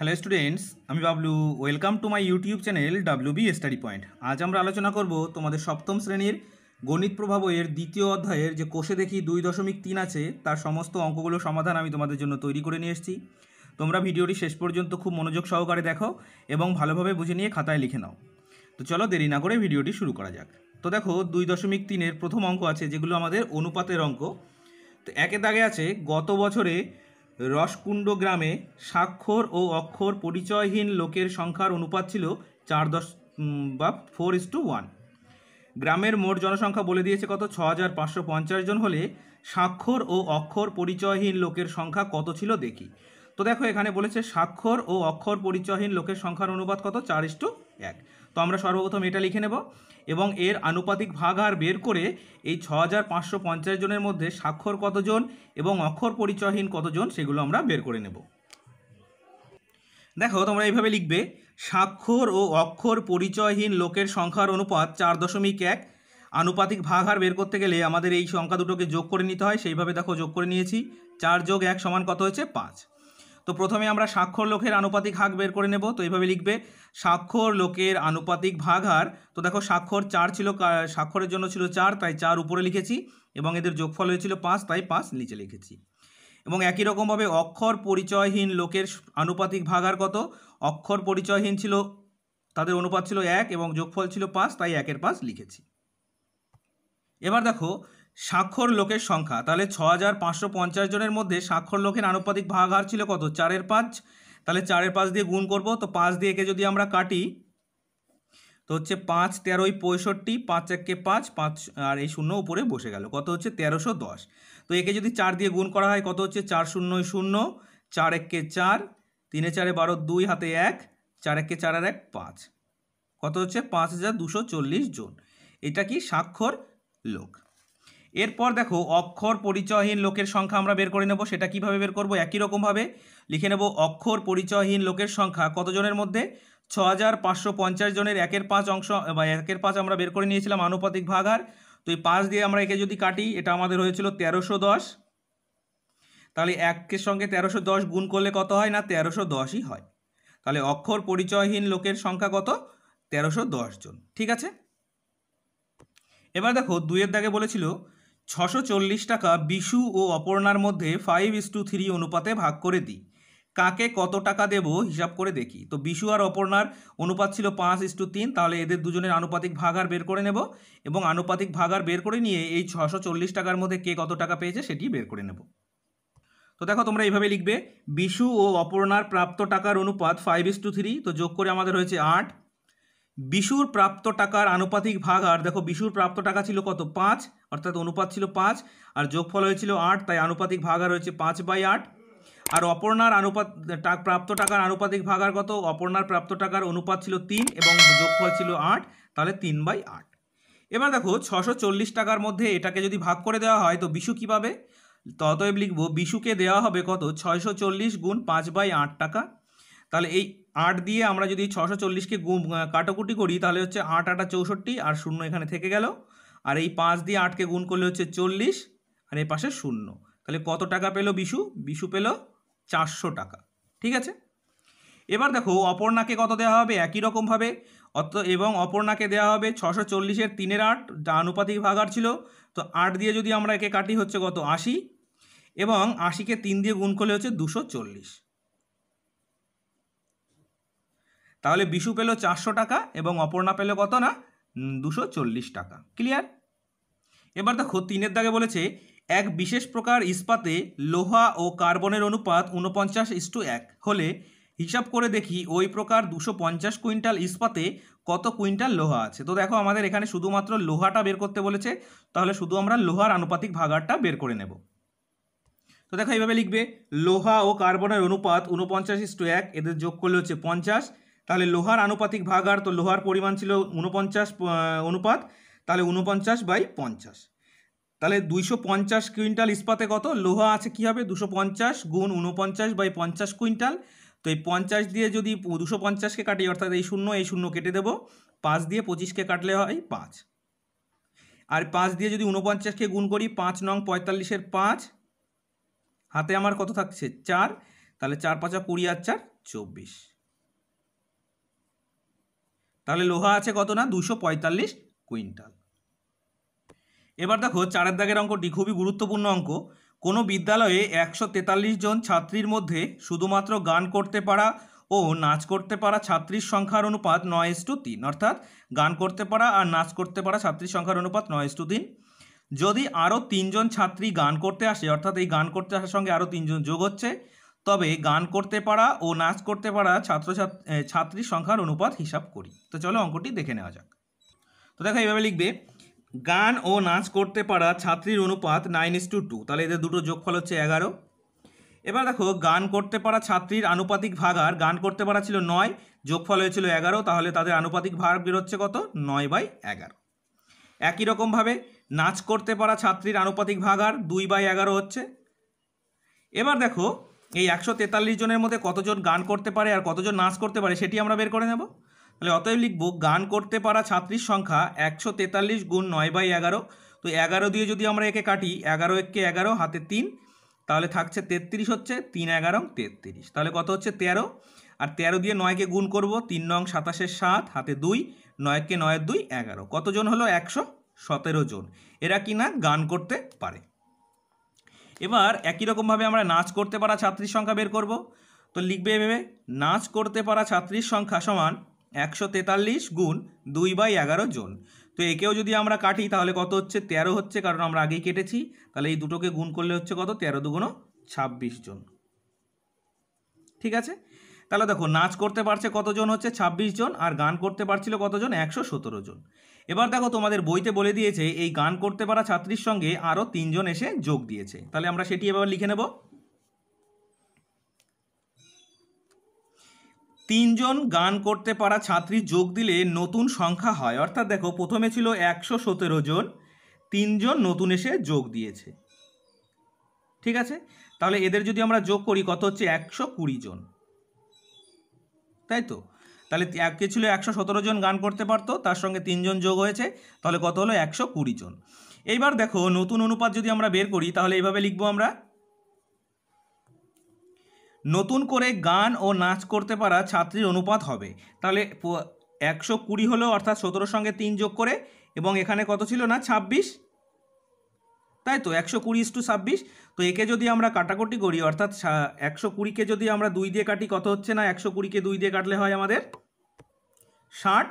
hello students আমি Bablu welcome to my YouTube channel W B study point আজ আমরা আলোচনা করব তোমাদের সপ্তম শ্রেণীর গণিত প্রভাব এর দ্বিতীয় অধ্যায়ের যে কোষে দেখি দুই দশমিক তিন আছে তার সমস্ত অঙ্কগুলো সমাধান আমি তোমাদের জন্য তৈরি করে নিয়ে এসেছি তোমরা ভিডিওটি শেষ পর্যন্ত খুব মনোযোগ সহকারে দেখো এবং ভালোভাবে বুঝে নিয়ে খাতায় লিখে নাও তো চলো দেরি না করে ভিডিওটি শুরু করা যাক তো দেখো দুই দশমিক তিনের প্রথম অঙ্ক আছে যেগুলো আমাদের অনুপাতের অঙ্ক তো একে দাগে আছে গত বছরে রসকুণ্ড গ্রামে স্বাক্ষর ও অক্ষর পরিচয়হীন লোকের সংখ্যার অনুপাত ছিল চার দশ বা ফোর ইস টু ওয়ান গ্রামের মোট জনসংখ্যা বলে দিয়েছে কত ছ হাজার পাঁচশো পঞ্চাশ জন হলে স্বাক্ষর ও অক্ষর পরিচয়হীন লোকের সংখ্যা কত ছিল দেখি তো দেখো এখানে বলেছে স্বাক্ষর ও অক্ষর পরিচয়হীন লোকের সংখ্যার অনুপাত কত চার ইস টু এক তো আমরা সর্বপ্রথম এটা লিখে নেব এবং এর আনুপাতিক ভাগ আর বের করে এই ছ হাজার পাঁচশো পঞ্চাশ জনের মধ্যে স্বাক্ষর কতজন এবং অক্ষর পরিচয়হীন কতজন সেগুলো আমরা বের করে নেব দেখো তোমরা এইভাবে লিখবে স্বাক্ষর ও অক্ষর পরিচয়হীন লোকের সংখ্যার অনুপাত চার দশমিক এক আনুপাতিক ভাগ আর বের করতে গেলে আমাদের এই সংখ্যা দুটোকে যোগ করে নিতে হয় সেইভাবে দেখো যোগ করে নিয়েছি চার যোগ এক সমান কত হয়েছে পাঁচ তো প্রথমে আমরা স্বাক্ষর লোকের আনুপাতিক হাক বের করে নেব তো এইভাবে লিখবে স্বাক্ষর লোকের আনুপাতিক ভাগ হার তো দেখো স্বাক্ষর চার ছিল স্বাক্ষরের জন্য ছিল চার তাই চার উপরে লিখেছি এবং এদের যোগফল হয়েছিল পাঁচ তাই পাঁচ নিচে লিখেছি এবং একই রকমভাবে অক্ষর পরিচয়হীন লোকের আনুপাতিক ভাগার কত অক্ষর পরিচয়হীন ছিল তাদের অনুপাত ছিল এক এবং যোগফল ছিল পাঁচ তাই একের পাঁচ লিখেছি এবার দেখো স্বাক্ষর লোকের সংখ্যা তাহলে ছ হাজার পাঁচশো পঞ্চাশ জনের মধ্যে স্বাক্ষর লোকের আনুপাতিক ভাগ হার ছিল কত চারের পাঁচ তাহলে চারের পাঁচ দিয়ে গুণ করব তো পাঁচ দিয়ে একে যদি আমরা কাটি তো হচ্ছে পাঁচ তেরোই পঁয়ষট্টি পাঁচ একে পাঁচ পাঁচ আর এই শূন্য উপরে বসে গেল কত হচ্ছে তেরোশো দশ তো একে যদি চার দিয়ে গুণ করা হয় কত হচ্ছে চার শূন্যই শূন্য চার একে চার তিনে চারে বারো দুই হাতে এক চার একে চার আর এক পাঁচ কত হচ্ছে পাঁচ হাজার দুশো চল্লিশ জন এটা কি স্বাক্ষর লোক এরপর দেখো অক্ষর পরিচয়হীন লোকের সংখ্যা আমরা বের করে নেব সেটা কিভাবে বের করব একই রকমভাবে লিখে নেব অক্ষর পরিচয়হীন লোকের সংখ্যা কতজনের মধ্যে ছ জনের একের পাঁচ অংশ বা একের পাঁচ আমরা বের করে নিয়েছিলাম আনুপাতিক ভাগার তো এই পাঁচ দিয়ে আমরা একে যদি কাটি এটা আমাদের হয়েছিল তেরোশো দশ তাহলে একের সঙ্গে তেরোশো দশ গুণ করলে কত হয় না তেরোশো দশই হয় তাহলে অক্ষর পরিচয়হীন লোকের সংখ্যা কত তেরোশো জন ঠিক আছে এবার দেখো দুইয়ের দাগে বলেছিল ছশো চল্লিশ টাকা বিশু ও অপর্ণার মধ্যে ফাইভ ইস টু থ্রি অনুপাতে ভাগ করে দিই কাকে কত টাকা দেব হিসাব করে দেখি তো বিশু আর অপর্ণার অনুপাত ছিল পাঁচ ইস টু তিন তাহলে এদের দুজনের আনুপাতিক ভাগ আর বের করে নেব এবং আনুপাতিক ভাগ আর বের করে নিয়ে এই ছশো চল্লিশ টাকার মধ্যে কে কত টাকা পেয়েছে সেটি বের করে নেব তো দেখো তোমরা এইভাবে লিখবে বিশু ও অপর্ণার প্রাপ্ত টাকার অনুপাত ফাইভ ইস টু থ্রি তো যোগ করে আমাদের হয়েছে আট বিশুর প্রাপ্ত টাকার আনুপাতিক ভাগ আর দেখো বিশুর প্রাপ্ত টাকা ছিল কত পাঁচ অর্থাৎ অনুপাত ছিল পাঁচ আর যোগফল হয়েছিল আট তাই আনুপাতিক ভাগ আর হয়েছে পাঁচ বাই আট আর অপর্ণার আনুপাত প্রাপ্ত টাকার আনুপাতিক ভাগ আর কত অপর্ণার প্রাপ্ত টাকার অনুপাত ছিল তিন এবং যোগফল ছিল আট তাহলে তিন বাই আট এবার দেখো ছশো চল্লিশ টাকার মধ্যে এটাকে যদি ভাগ করে দেওয়া হয় তো বিশু কী পাবে ততএব লিখবো বিশুকে দেওয়া হবে কত ছয়শো চল্লিশ গুণ পাঁচ বাই আট টাকা তাহলে এই আট দিয়ে আমরা যদি ছশো চল্লিশকে গুম কাটাকুটি করি তাহলে হচ্ছে আট আটা চৌষট্টি আর শূন্য এখানে থেকে গেল আর এই পাঁচ দিয়ে আটকে গুণ করলে হচ্ছে চল্লিশ আর এই পাশে শূন্য তাহলে কত টাকা পেলো বিশু বিশু পেল চারশো টাকা ঠিক আছে এবার দেখো অপর্ণাকে কত দেওয়া হবে একই রকমভাবে অত এবং অপর্ণাকে দেওয়া হবে ছশো চল্লিশের তিনের আট যা আনুপাতিক ভাগার ছিল তো আট দিয়ে যদি আমরা একে কাটি হচ্ছে কত আশি এবং আশিকে তিন দিয়ে গুণ করলে হচ্ছে দুশো চল্লিশ তাহলে বিশু পেল চারশো টাকা এবং অপর্ণা পেল কত না দুশো চল্লিশ টাকা ক্লিয়ার এবার দেখো তিনের দাগে বলেছে এক বিশেষ প্রকার ইস্পাতে লোহা ও কার্বনের অনুপাত উনপঞ্চাশ ইস্টু এক হলে হিসাব করে দেখি ওই প্রকার দুশো পঞ্চাশ কুইন্টাল ইস্পাতে কত কুইন্টাল লোহা আছে তো দেখো আমাদের এখানে শুধুমাত্র লোহাটা বের করতে বলেছে তাহলে শুধু আমরা লোহার আনুপাতিক ভাগারটা বের করে নেব তো দেখো এইভাবে লিখবে লোহা ও কার্বনের অনুপাত উনপঞ্চাশ ইস্টু এক এদের যোগ করলে হচ্ছে পঞ্চাশ তাহলে লোহার আনুপাতিক ভাগ আর তো লোহার পরিমাণ ছিল উনপঞ্চাশ অনুপাত তাহলে উনপঞ্চাশ বাই পঞ্চাশ তাহলে দুইশো পঞ্চাশ কুইন্টাল ইস্পাতে কত লোহা আছে কী হবে দুশো পঞ্চাশ গুণ উনপঞ্চাশ বাই পঞ্চাশ কুইন্টাল তো এই পঞ্চাশ দিয়ে যদি দুশো পঞ্চাশকে কাটি অর্থাৎ এই শূন্য এই শূন্য কেটে দেবো পাঁচ দিয়ে পঁচিশকে কাটলে হয় পাঁচ আর পাঁচ দিয়ে যদি উনপঞ্চাশকে গুণ করি পাঁচ নং পঁয়তাল্লিশের পাঁচ হাতে আমার কত থাকছে চার তাহলে চার পাঁচা কুড়ি আর চার চব্বিশ তাহলে লোহা আছে কত না দুশো পঁয়তাল্লিশ কুইন্টাল এবার দেখো চারের দাগের অঙ্কটি খুবই গুরুত্বপূর্ণ অঙ্ক কোনো বিদ্যালয়ে একশো তেতাল্লিশ জন ছাত্রীর মধ্যে শুধুমাত্র গান করতে পারা ও নাচ করতে পারা ছাত্রীর সংখ্যার অনুপাত নয় এস টু তিন অর্থাৎ গান করতে পারা আর নাচ করতে পারা ছাত্রীর সংখ্যার অনুপাত নয় এস টু তিন যদি আরও তিনজন ছাত্রী গান করতে আসে অর্থাৎ এই গান করতে আসার সঙ্গে আরও তিনজন যোগ হচ্ছে তবে গান করতে পারা ও নাচ করতে পারা ছাত্র ছাত্রীর সংখ্যার অনুপাত হিসাব করি তো চলো অঙ্কটি দেখে নেওয়া যাক তো দেখো এইভাবে লিখবে গান ও নাচ করতে পারা ছাত্রীর অনুপাত নাইন ইস টু টু তাহলে এদের দুটো যোগফল হচ্ছে এগারো এবার দেখো গান করতে পারা ছাত্রীর আনুপাতিক ভাগার গান করতে পারা ছিল নয় যোগফল হয়েছিল এগারো তাহলে তাদের আনুপাতিক ভাগ বেরোচ্ছে কত নয় বাই এগারো একই রকমভাবে নাচ করতে পারা ছাত্রীর আনুপাতিক ভাগার দুই বাই এগারো হচ্ছে এবার দেখো এই একশো তেতাল্লিশ জনের মধ্যে কতজন গান করতে পারে আর কতজন নাচ করতে পারে সেটি আমরা বের করে নেব তাহলে অতএব লিখব গান করতে পারা ছাত্রীর সংখ্যা একশো তেতাল্লিশ গুণ নয় বাই এগারো তো এগারো দিয়ে যদি আমরা একে কাটি এগারো একে এগারো হাতে তিন তাহলে থাকছে তেত্রিশ হচ্ছে তিন এগারো তেত্রিশ তাহলে কত হচ্ছে তেরো আর তেরো দিয়ে নয়কে গুণ করব তিন নং সাতাশের সাত হাতে দুই নয়কে নয়ের দুই এগারো কতজন হলো একশো সতেরো জন এরা কি না গান করতে পারে এবার একই রকমভাবে আমরা নাচ করতে পারা ছাত্রীর সংখ্যা বের করব তো লিখবে এভাবে নাচ করতে পারা ছাত্রীর সংখ্যা সমান একশো তেতাল্লিশ গুণ দুই বাই এগারো জন তো একেও যদি আমরা কাটি তাহলে কত হচ্ছে তেরো হচ্ছে কারণ আমরা আগেই কেটেছি তাহলে এই দুটোকে গুণ করলে হচ্ছে কত তেরো দুগুণ ছাব্বিশ জন ঠিক আছে তাহলে দেখো নাচ করতে পারছে কতজন হচ্ছে ২৬ জন আর গান করতে পারছিল কতজন একশো সতেরো জন এবার দেখো তোমাদের বইতে বলে দিয়েছে এই গান করতে পারা ছাত্রীর সঙ্গে আরও তিনজন এসে যোগ দিয়েছে তাহলে আমরা সেটি এবার লিখে নেব তিনজন গান করতে পারা ছাত্রী যোগ দিলে নতুন সংখ্যা হয় অর্থাৎ দেখো প্রথমে ছিল একশো সতেরো জন তিনজন নতুন এসে যোগ দিয়েছে ঠিক আছে তাহলে এদের যদি আমরা যোগ করি কত হচ্ছে একশো কুড়ি জন তাই তো তাহলে কে ছিল একশো সতেরো জন গান করতে পারতো তার সঙ্গে তিনজন যোগ হয়েছে তাহলে কত হলো একশো কুড়ি জন এইবার দেখো নতুন অনুপাত যদি আমরা বের করি তাহলে এইভাবে লিখবো আমরা নতুন করে গান ও নাচ করতে পারা ছাত্রীর অনুপাত হবে তাহলে একশো কুড়ি হলো অর্থাৎ সতেরোর সঙ্গে তিন যোগ করে এবং এখানে কত ছিল না ছাব্বিশ তাই তো একশো কুড়ি ইস টু ছাব্বিশ তো একে যদি আমরা কাটাকুটি করি অর্থাৎ একশো কুড়িকে যদি আমরা দুই দিয়ে কাটি কত হচ্ছে না একশো কুড়িকে দুই দিয়ে কাটলে হয় আমাদের ষাট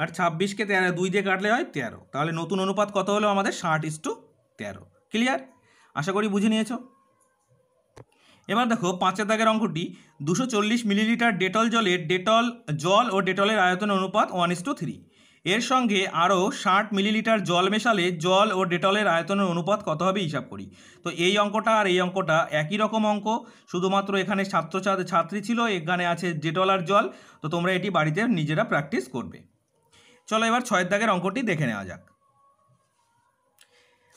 আর ছাব্বিশকে তেরো দুই দিয়ে কাটলে হয় তেরো তাহলে নতুন অনুপাত কত হলো আমাদের ষাট ইস টু তেরো ক্লিয়ার আশা করি বুঝে নিয়েছো এবার দেখো পাঁচের দাগের অঙ্কটি দুশো মিলিলিটার ডেটল জলের ডেটল জল ও ডেটলের আয়তনের অনুপাত ওয়ান ইস টু থ্রি এর সঙ্গে আরও ষাট মিলিলিটার জল মেশালে জল ও ডেটলের আয়তনের অনুপাত কত হবে হিসাব করি তো এই অঙ্কটা আর এই অঙ্কটা একই রকম অঙ্ক শুধুমাত্র এখানে ছাত্র ছাত্রী ছিল এখানে আছে ডেটল আর জল তো তোমরা এটি বাড়িতে নিজেরা প্র্যাকটিস করবে চলো এবার ছয়ের দাগের অঙ্কটি দেখে নেওয়া যাক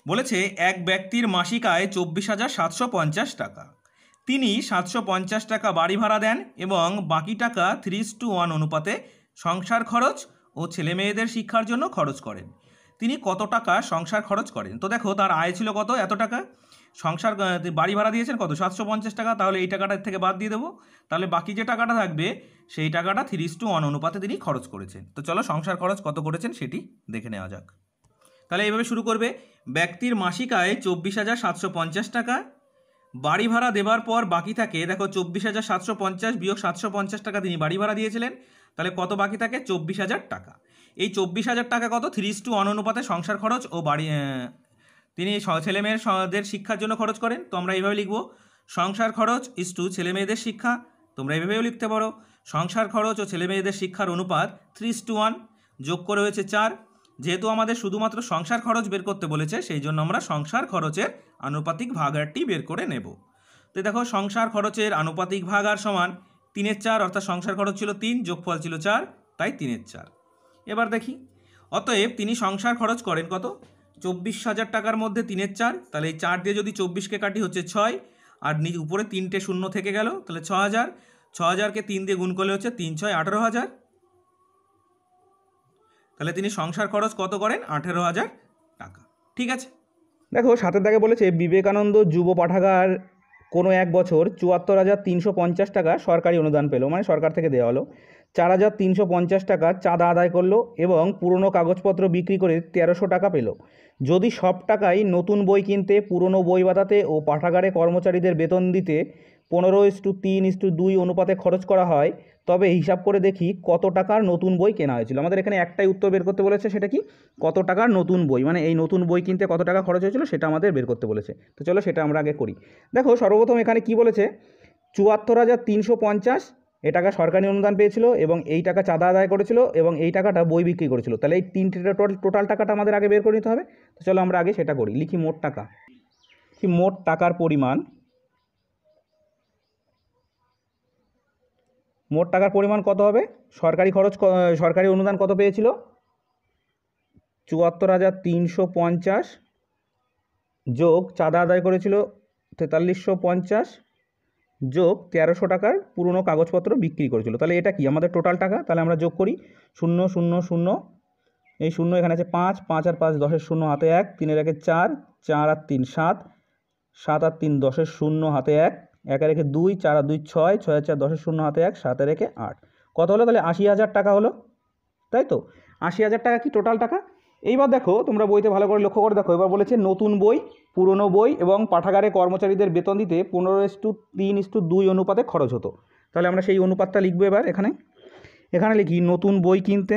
বলেছে এক ব্যক্তির মাসিক আয় চব্বিশ হাজার সাতশো পঞ্চাশ টাকা তিনি সাতশো পঞ্চাশ টাকা বাড়ি ভাড়া দেন এবং বাকি টাকা থ্রিস টু ওয়ান অনুপাতে সংসার খরচ ও ছেলে মেয়েদের শিক্ষার জন্য খরচ করেন তিনি কত টাকা সংসার খরচ করেন তো দেখো তার আয় ছিল কত এত টাকা সংসার বাড়ি ভাড়া দিয়েছেন কত সাতশো পঞ্চাশ টাকা তাহলে এই টাকাটার থেকে বাদ দিয়ে দেবো তাহলে বাকি যে টাকাটা থাকবে সেই টাকাটা থ্রিস টু ওয়ান অনুপাতে তিনি খরচ করেছেন তো চলো সংসার খরচ কত করেছেন সেটি দেখে নেওয়া যাক তাহলে এইভাবে শুরু করবে ব্যক্তির মাসিক আয় চব্বিশ হাজার সাতশো পঞ্চাশ টাকা বাড়ি ভাড়া দেবার পর বাকি থাকে দেখো চব্বিশ হাজার সাতশো পঞ্চাশ বিয়োগ সাতশো পঞ্চাশ টাকা তিনি বাড়ি ভাড়া দিয়েছিলেন তাহলে কত বাকি থাকে চব্বিশ হাজার টাকা এই চব্বিশ হাজার টাকা কত থ্রিস টু অনুপাতে সংসার খরচ ও বাড়ি তিনি মেয়েদের শিক্ষার জন্য খরচ করেন তো আমরা এইভাবে লিখব সংসার খরচ ইস টু ছেলে মেয়েদের শিক্ষা তোমরা এইভাবেও লিখতে পারো সংসার খরচ ও ছেলে মেয়েদের শিক্ষার অনুপাত থ্রিস টু ওয়ান যোগ করে হয়েছে চার যেহেতু আমাদের শুধুমাত্র সংসার খরচ বের করতে বলেছে সেই জন্য আমরা সংসার খরচের আনুপাতিক ভাগারটি বের করে নেব তো দেখো সংসার খরচের আনুপাতিক ভাগার সমান তিনের চার অর্থাৎ সংসার খরচ ছিল তিন যোগফল ছিল চার তাই তিনের চার এবার দেখি অতএব তিনি সংসার খরচ করেন কত চব্বিশ হাজার টাকার মধ্যে তিনের চার তাহলে এই চার দিয়ে যদি চব্বিশকে কাটি হচ্ছে ছয় আর নিজ উপরে তিনটে শূন্য থেকে গেল তাহলে ছ হাজার ছ হাজারকে তিন দিয়ে গুণ করলে হচ্ছে তিন ছয় আঠেরো হাজার তাহলে তিনি সংসার খরচ কত করেন আঠেরো হাজার টাকা ঠিক আছে দেখো সাথে তাকে বলেছে বিবেকানন্দ যুব পাঠাগার কোনো এক বছর চুয়াত্তর হাজার তিনশো পঞ্চাশ টাকা সরকারি অনুদান পেলো মানে সরকার থেকে দেওয়া হলো চার হাজার তিনশো পঞ্চাশ টাকা চাঁদা আদায় করলো এবং পুরনো কাগজপত্র বিক্রি করে তেরোশো টাকা পেলো যদি সব টাকাই নতুন বই কিনতে পুরনো বই বাতাতে ও পাঠাগারে কর্মচারীদের বেতন দিতে পনেরো ইস্টু তিন ইস্টু দুই অনুপাতে খরচ করা হয় তবে হিসাব করে দেখি কত টাকার নতুন বই কেনা হয়েছিল আমাদের এখানে একটাই উত্তর বের করতে বলেছে সেটা কি কত টাকার নতুন বই মানে এই নতুন বই কিনতে কত টাকা খরচ হয়েছিল সেটা আমাদের বের করতে বলেছে তো চলো সেটা আমরা আগে করি দেখো সর্বপ্রথম এখানে কি বলেছে চুয়াত্তর হাজার তিনশো পঞ্চাশ এ টাকা সরকারি অনুদান পেয়েছিল এবং এই টাকা চাঁদা আদায় করেছিল এবং এই টাকাটা বই বিক্রি করেছিল তাহলে এই তিনটে টোটাল টাকাটা আমাদের আগে বের করে নিতে হবে তো চলো আমরা আগে সেটা করি লিখি মোট টাকা কি মোট টাকার পরিমাণ মোট টাকার পরিমাণ কত হবে সরকারি খরচ সরকারি অনুদান কত পেয়েছিল চুয়াত্তর হাজার তিনশো পঞ্চাশ যোগ চাঁদা আদায় করেছিল তেতাল্লিশশো পঞ্চাশ যোগ তেরোশো টাকার পুরনো কাগজপত্র বিক্রি করেছিল তাহলে এটা কি আমাদের টোটাল টাকা তাহলে আমরা যোগ করি শূন্য শূন্য শূন্য এই শূন্য এখানে আছে পাঁচ পাঁচ আর পাঁচ দশের শূন্য হাতে এক তিনের একে চার চার আর তিন সাত সাত আর তিন দশের শূন্য হাতে এক একে রেখে দুই চার দুই ছয় ছয় চার দশের শূন্য হাতে এক সাতে রেখে আট কত হলো তাহলে আশি হাজার টাকা হলো তাই তো আশি হাজার টাকা কি টোটাল টাকা এইবার দেখো তোমরা বইতে ভালো করে লক্ষ্য করে দেখো এবার বলেছে নতুন বই পুরনো বই এবং পাঠাগারে কর্মচারীদের বেতন দিতে পনেরো ইস্টু তিন ইস্টু দুই অনুপাতে খরচ হতো তাহলে আমরা সেই অনুপাতটা লিখবো এবার এখানে এখানে লিখি নতুন বই কিনতে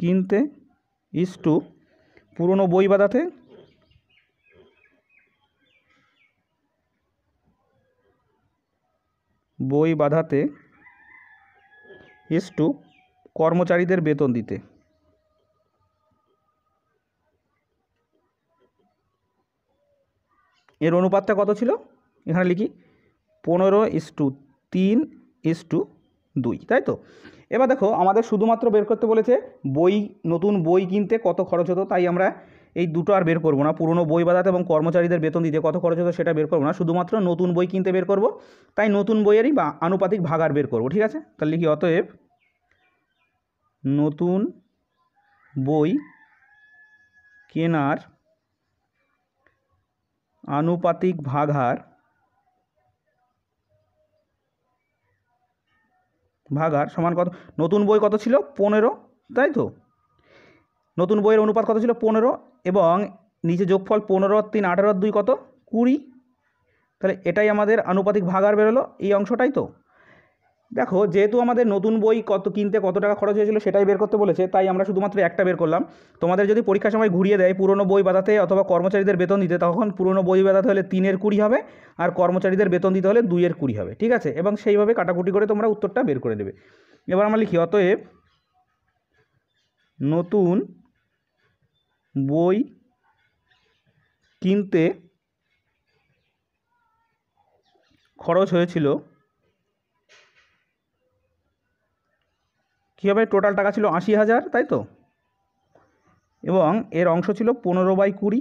কিনতে ইস্টু পুরনো বই বাদাতে বই বাঁধাতে ইস্টু টু কর্মচারীদের বেতন দিতে এর অনুপাতটা কত ছিল এখানে লিখি পনেরো ইস টু তিন ইস্টু টু দুই তাই তো এবার দেখো আমাদের শুধুমাত্র বের করতে বলেছে বই নতুন বই কিনতে কত খরচ হতো তাই আমরা এই দুটো আর বের করবো না পুরনো বই বাদাতে এবং কর্মচারীদের বেতন দিতে কত খরচ হতো সেটা বের করবো না শুধুমাত্র নতুন বই কিনতে বের করব তাই নতুন বইয়েরই বা আনুপাতিক ভাগার বের করব ঠিক আছে তাহলে কি অতএব নতুন বই কেনার আনুপাতিক ভাগার ভাগার সমান কত নতুন বই কত ছিল পনেরো তাই তো নতুন বইয়ের অনুপাত কত ছিল পনেরো এবং নিচে যোগফল পনেরো তিন আঠারো দুই কত কুড়ি তাহলে এটাই আমাদের আনুপাতিক ভাগ আর বেরোলো এই অংশটাই তো দেখো যেহেতু আমাদের নতুন বই কত কিনতে কত টাকা খরচ হয়েছিল সেটাই বের করতে বলেছে তাই আমরা শুধুমাত্র একটা বের করলাম তোমাদের যদি পরীক্ষার সময় ঘুরিয়ে দেয় পুরনো বই বাঁধাতে অথবা কর্মচারীদের বেতন দিতে তখন পুরনো বই বাঁধাতে হলে তিনের কুড়ি হবে আর কর্মচারীদের বেতন দিতে হলে দুইয়ের কুড়ি হবে ঠিক আছে এবং সেইভাবে কাটাকুটি করে তোমরা উত্তরটা বের করে দেবে এবার আমরা লিখি অতএব নতুন বই কিনতে খরচ হয়েছিল কীভাবে হবে টোটাল টাকা ছিল আশি হাজার তাই তো এবং এর অংশ ছিল পনেরো বাই কুড়ি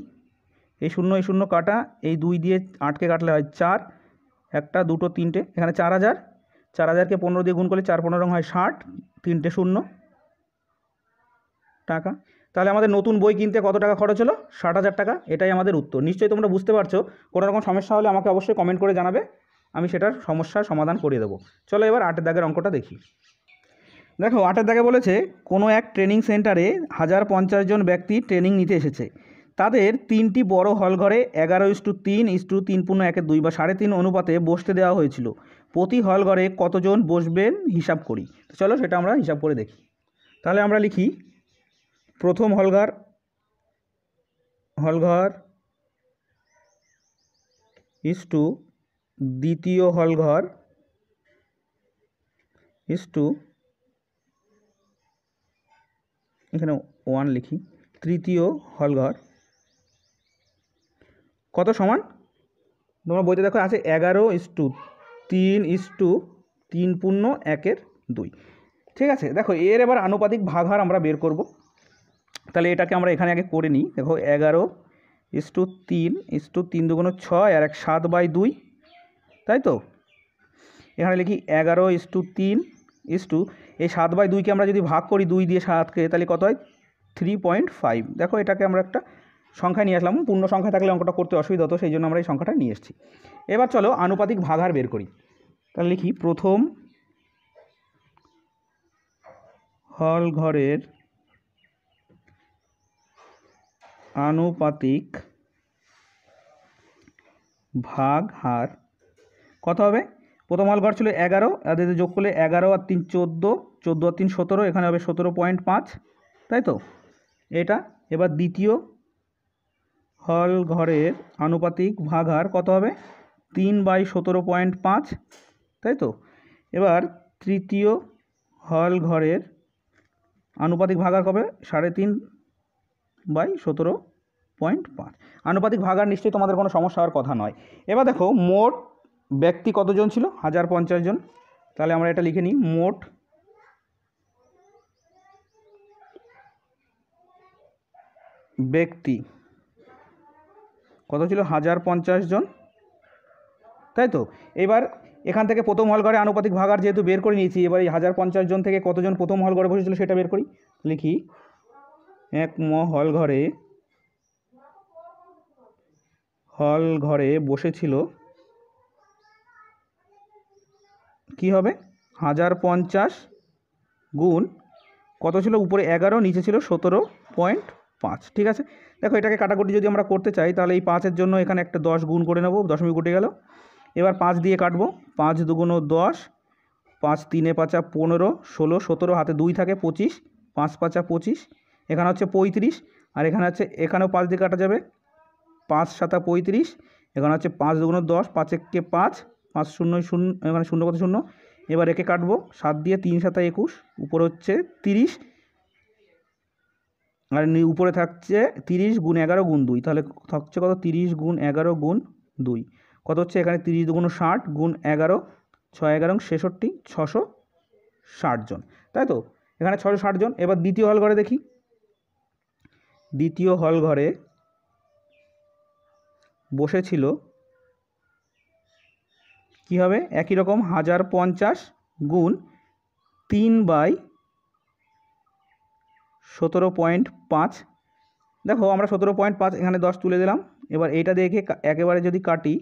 এই শূন্য এই শূন্য কাটা এই দুই দিয়ে আটকে কাটলে হয় চার একটা দুটো তিনটে এখানে চার হাজার চার হাজারকে পনেরো দিয়ে গুণ করলে চার পনেরো হয় ষাট তিনটে শূন্য টাকা তাহলে আমাদের নতুন বই কিনতে কত টাকা খরচ হলো ষাট হাজার টাকা এটাই আমাদের উত্তর নিশ্চয়ই তোমরা বুঝতে পারছো কোনো রকম সমস্যা হলে আমাকে অবশ্যই কমেন্ট করে জানাবে আমি সেটার সমস্যার সমাধান করে দেবো চলো এবার আটের দাগের অঙ্কটা দেখি দেখো আটের দাগে বলেছে কোনো এক ট্রেনিং সেন্টারে হাজার পঞ্চাশ জন ব্যক্তি ট্রেনিং নিতে এসেছে তাদের তিনটি বড় ঘরে এগারো ইস্টু তিন ইস্টু তিন পূর্ণ একের দুই বা সাড়ে তিন অনুপাতে বসতে দেওয়া হয়েছিল প্রতি হল ঘরে কতজন বসবেন হিসাব করি চলো সেটা আমরা হিসাব করে দেখি তাহলে আমরা লিখি প্রথম হলঘর হলঘর ইস টু দ্বিতীয় হলঘর ইস টু এখানে ওয়ান লিখি তৃতীয় হলঘর কত সমান তোমরা বইতে দেখো আছে এগারো ইস টু তিন ইস টু তিন পূর্ণ একের দুই ঠিক আছে দেখো এর এবার আনুপাতিক হার আমরা বের করবো তাহলে এটাকে আমরা এখানে আগে করে নিই দেখো এগারো ইস টু তিন ইস টু তিন দুগুণো ছয় আর এক সাত বাই দুই তাই তো এখানে লিখি এগারো ইস টু তিন ইস টু এই সাত বাই দুইকে আমরা যদি ভাগ করি দুই দিয়ে সাতকে তাহলে কত হয় থ্রি পয়েন্ট ফাইভ দেখো এটাকে আমরা একটা সংখ্যা নিয়ে আসলাম পূর্ণ সংখ্যা থাকলে অঙ্কটা করতে অসুবিধা হতো সেই জন্য আমরা এই সংখ্যাটা নিয়ে এসেছি এবার চলো আনুপাতিক ভাগার বের করি তাহলে লিখি প্রথম হল ঘরের আনুপাতিক ভাগ হার কত হবে প্রথম ঘর ছিল এগারো এদের যোগ করলে এগারো আর তিন চোদ্দো চোদ্দো আর তিন সতেরো এখানে হবে সতেরো পয়েন্ট পাঁচ তাই তো এটা এবার দ্বিতীয় হল ঘরের আনুপাতিক ভাগহার কত হবে তিন বাই সতেরো পয়েন্ট পাঁচ তাই তো এবার তৃতীয় হল ঘরের আনুপাতিক হার কবে সাড়ে তিন বাই সতেরো পয়েন্ট পাঁচ আনুপাতিক ভাগার নিশ্চয়ই তোমাদের কোনো সমস্যা হওয়ার কথা নয় এবার দেখো মোট ব্যক্তি কতজন ছিল হাজার পঞ্চাশ জন তাহলে আমরা এটা লিখে নিই মোট ব্যক্তি কত ছিল হাজার পঞ্চাশ জন তাই তো এবার এখান থেকে প্রথম হলঘরে আনুপাতিক ভাগার যেহেতু বের করে নিয়েছি এবার এই হাজার পঞ্চাশ জন থেকে কতজন প্রথম হলঘরে বসেছিল সেটা বের করি লিখি এক ম হল ঘরে হল ঘরে বসেছিল কি হবে হাজার পঞ্চাশ গুণ কত ছিল উপরে এগারো নিচে ছিল সতেরো পয়েন্ট পাঁচ ঠিক আছে দেখো এটাকে কাটাকুটি যদি আমরা করতে চাই তাহলে এই পাঁচের জন্য এখানে একটা দশ গুণ করে নেবো দশমিক উঠে গেল এবার পাঁচ দিয়ে কাটবো পাঁচ দুগুণ দশ পাঁচ তিনে পাঁচা পনেরো ষোলো সতেরো হাতে দুই থাকে পঁচিশ পাঁচ পাঁচা পঁচিশ এখানে হচ্ছে পঁয়ত্রিশ আর এখানে হচ্ছে এখানেও পাঁচ দিয়ে কাটা যাবে পাঁচ সাতা পঁয়ত্রিশ এখানে হচ্ছে পাঁচ দুগুণ দশ পাঁচ এককে পাঁচ পাঁচ শূন্য শূন্য এখানে শূন্য কত শূন্য এবার একে কাটবো সাত দিয়ে তিন সাতা একুশ উপরে হচ্ছে তিরিশ আর উপরে থাকছে তিরিশ গুণ এগারো গুণ দুই তাহলে থাকছে কত তিরিশ গুণ এগারো গুণ দুই কত হচ্ছে এখানে তিরিশ দুগুণ ষাট গুণ এগারো ছয় এগারো ছেষট্টি ছশো ষাটজন তাই তো এখানে ছশো ষাটজন এবার দ্বিতীয় হল ঘরে দেখি দ্বিতীয় হল ঘরে বসেছিল কি হবে একই রকম হাজার পঞ্চাশ গুণ তিন বাই সতেরো পয়েন্ট পাঁচ দেখো আমরা সতেরো পয়েন্ট পাঁচ এখানে দশ তুলে দিলাম এবার এইটা দেখে একেবারে যদি কাটি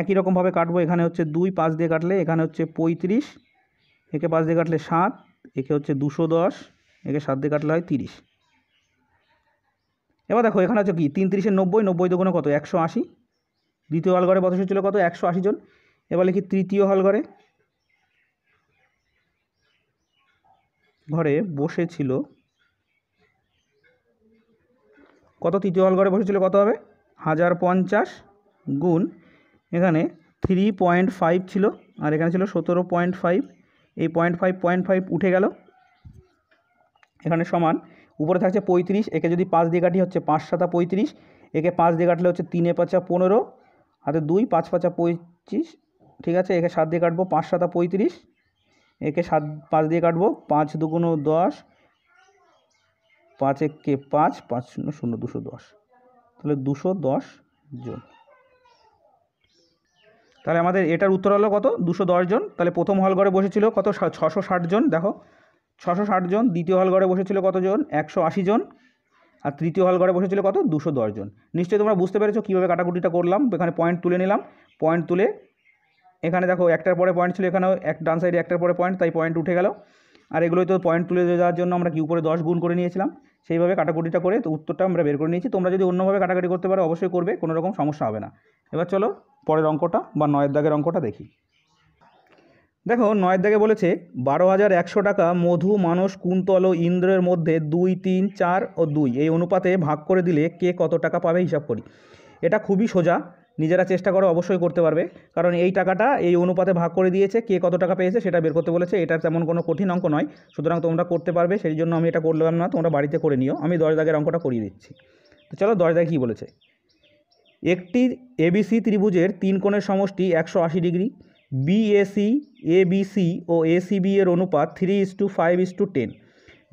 একই রকমভাবে কাটবো এখানে হচ্ছে দুই পাঁচ দিয়ে কাটলে এখানে হচ্ছে পঁয়ত্রিশ একে পাঁচ দিয়ে কাটলে সাত একে হচ্ছে দুশো দশ একে সাত দিয়ে কাটলে হয় তিরিশ এবার দেখো এখানে আছো কি তিন তিরিশের নব্বই নব্বই দুগুণে কত একশো আশি দ্বিতীয় হলঘরে বসে ছিল কত একশো আশি জন এবার লিখি তৃতীয় হলঘরে ঘরে বসেছিল কত তৃতীয় হলঘরে বসেছিল কত হবে হাজার পঞ্চাশ গুণ এখানে থ্রি পয়েন্ট ফাইভ ছিল আর এখানে ছিল সতেরো পয়েন্ট ফাইভ এই পয়েন্ট ফাইভ পয়েন্ট ফাইভ উঠে গেল এখানে সমান উপরে থাকছে পঁয়ত্রিশ একে যদি পাঁচ দিয়ে কাটি হচ্ছে পাঁচ সাতা পঁয়ত্রিশ একে পাঁচ দিয়ে কাটলে হচ্ছে তিনে পাঁচা পনেরো হাতে দুই পাঁচ পাঁচা পঁচিশ ঠিক আছে একে সাত দিয়ে কাটবো পাঁচ সাতা পঁয়ত্রিশ একে সাত পাঁচ দিয়ে কাটবো পাঁচ দুগুণ দশ পাঁচ একে পাঁচ পাঁচ শূন্য শূন্য দুশো দশ তাহলে দুশো দশ জন তাহলে আমাদের এটার উত্তর হলো কত দুশো জন তাহলে প্রথম হল ঘরে বসেছিল কত ছশো জন দেখো ছশো ষাট জন দ্বিতীয় ঘরে বসেছিল কতজন একশো আশি জন আর তৃতীয় হল ঘরে বসেছিল কত দুশো দশজন নিশ্চয়ই তোমরা বুঝতে পেরেছো কীভাবে কাটাকুটিটা করলাম এখানে পয়েন্ট তুলে নিলাম পয়েন্ট তুলে এখানে দেখো একটার পরে পয়েন্ট ছিল এখানেও এক ডান সাইডে একটার পরে পয়েন্ট তাই পয়েন্ট উঠে গেল আর এগুলোই তো পয়েন্ট তুলে দেওয়ার জন্য আমরা কি উপরে দশ গুণ করে নিয়েছিলাম সেইভাবে কাটাকুটিটা করে তো উত্তরটা আমরা বের করে নিয়েছি তোমরা যদি অন্যভাবে কাটাকাটি করতে পারো অবশ্যই করবে কোনো রকম সমস্যা হবে না এবার চলো পরের অঙ্কটা বা নয়ের দাগের অঙ্কটা দেখি দেখো নয়ের দাগে বলেছে বারো হাজার একশো টাকা মধু মানস কুন্তল ও ইন্দ্রের মধ্যে দুই তিন চার ও দুই এই অনুপাতে ভাগ করে দিলে কে কত টাকা পাবে হিসাব করি এটা খুবই সোজা নিজেরা চেষ্টা করো অবশ্যই করতে পারবে কারণ এই টাকাটা এই অনুপাতে ভাগ করে দিয়েছে কে কত টাকা পেয়েছে সেটা বের করতে বলেছে এটার তেমন কোনো কঠিন অঙ্ক নয় সুতরাং তোমরা করতে পারবে সেই জন্য আমি এটা করলাম না তোমরা বাড়িতে করে নিও আমি দশ দাগের অঙ্কটা করিয়ে দিচ্ছি তো চলো দশ দাগে কী বলেছে একটি এবিসি ত্রিভুজের তিন কোণের সমষ্টি একশো আশি ডিগ্রি বিএসি এবিসি ও এসিবি এর অনুপাত three is to five is to ten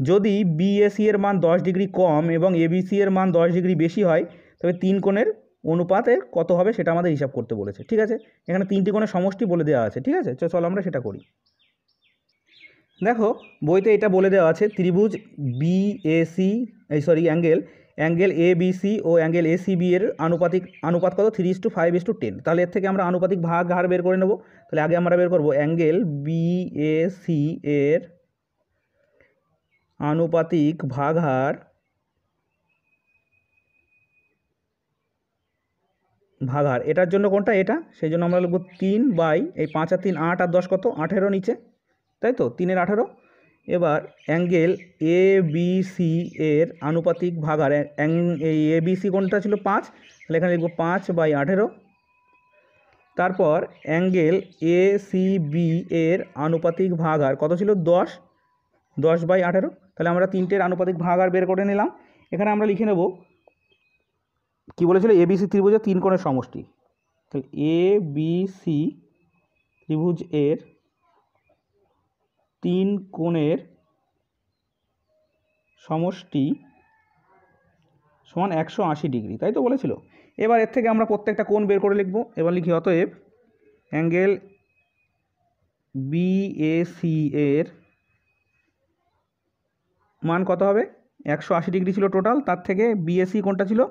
যদি বিএসি এর মান দশ ডিগ্রি কম এবং এবিসি এর মান দশ ডিগ্রি বেশি হয় তবে তিন কোণের অনুপাতের কত হবে সেটা আমাদের হিসাব করতে বলেছে ঠিক আছে এখানে তিনটি কোণের সমষ্টি বলে দেওয়া আছে ঠিক আছে চলো আমরা সেটা করি দেখো বইতে এটা বলে দেওয়া আছে ত্রিভুজ বিএসি এই sorry angle angle A C ও অ্যাঙ্গেল এ সি বি এর আনুপাতিক আনুপাত কত three is to five is to ten তাহলে এর থেকে আমরা আনুপাতিক ভাগ হার বের করে নেবো তাহলে আগে আমরা বের করব অ্যাঙ্গেল বিএসি এর আনুপাতিক ভাগহার ভাগহার এটার জন্য কোনটা এটা সেই জন্য আমরা লিখব তিন বাই এই পাঁচ আর তিন আট আর দশ কত আঠেরো নিচে তাই তো তিনের আঠেরো এবার অ্যাঙ্গেল এ বি সি এর আনুপাতিক ভাগার এই এ বি সি কোনটা ছিল পাঁচ তাহলে এখানে লিখব পাঁচ বাই আঠেরো তারপর অ্যাঙ্গেল এ সি বি এর আনুপাতিক ভাগ আর কত ছিল দশ দশ বাই আঠেরো তাহলে আমরা তিনটের আনুপাতিক ভাগ আর বের করে নিলাম এখানে আমরা লিখে নেব কি বলেছিল সি ত্রিভুজের তিন কোণের সমষ্টি তাহলে এ বি সি ত্রিভুজ এর তিন কোণের সমষ্টি সমান একশো আশি ডিগ্রি তাই তো বলেছিল এবার এর থেকে আমরা প্রত্যেকটা কোণ বের করে লিখব এবার লিখি অতএব অ্যাঙ্গেল সি এর মান কত হবে একশো আশি ডিগ্রি ছিল টোটাল তার থেকে বিএসি কোনটা ছিল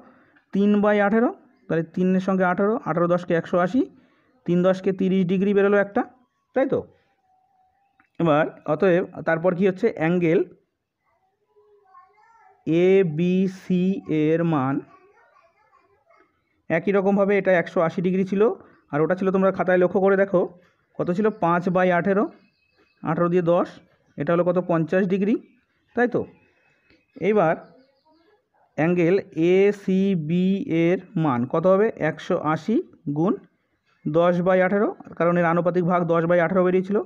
তিন বাই আঠেরো তাহলে তিনের সঙ্গে আঠেরো আঠেরো দশকে একশো আশি তিন দশকে তিরিশ ডিগ্রি বেরোলো একটা তাই তো এবার অতএব তারপর কি হচ্ছে অ্যাঙ্গেল এ বি সি এর মান একই রকমভাবে এটা একশো আশি ডিগ্রি ছিল আর ওটা ছিল তোমরা খাতায় লক্ষ্য করে দেখো কত ছিল পাঁচ বাই আঠেরো আঠেরো দিয়ে দশ এটা হলো কত পঞ্চাশ ডিগ্রি তাই তো এইবার অ্যাঙ্গেল এ সি বি এর মান কত হবে একশো আশি গুণ দশ বাই আঠেরো কারণ এর আনুপাতিক ভাগ দশ বাই আঠেরো বেরিয়েছিল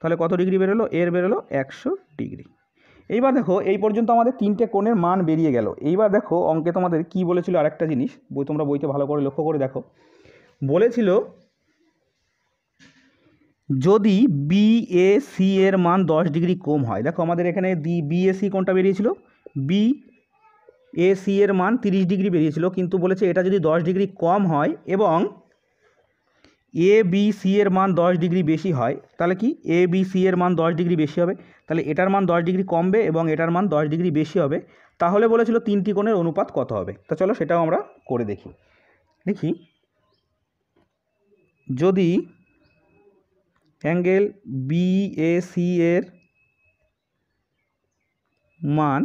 তাহলে কত ডিগ্রি বেরোলো এর বেরোলো একশো ডিগ্রি এইবার দেখো এই পর্যন্ত আমাদের তিনটে কোণের মান বেরিয়ে গেল এইবার দেখো অঙ্কে তোমাদের কি বলেছিল আরেকটা জিনিস বই তোমরা বইতে ভালো করে লক্ষ্য করে দেখো বলেছিল যদি বি এ সি এর মান দশ ডিগ্রি কম হয় দেখো আমাদের এখানে দি বিএসি কোনটা বেরিয়েছিল বি এ সি এর মান তিরিশ ডিগ্রি বেরিয়েছিল কিন্তু বলেছে এটা যদি দশ ডিগ্রি কম হয় এবং এ বি সি এর মান দশ ডিগ্রি বেশি হয় তাহলে কি এ বি সি এর মান দশ ডিগ্রি বেশি হবে তাহলে এটার মান দশ ডিগ্রি কমবে এবং এটার মান দশ ডিগ্রি বেশি হবে তাহলে বলেছিল তিনটি কোণের অনুপাত কত হবে তো চলো সেটাও আমরা করে দেখি দেখি যদি অ্যাঙ্গেল বি এ সি এর মান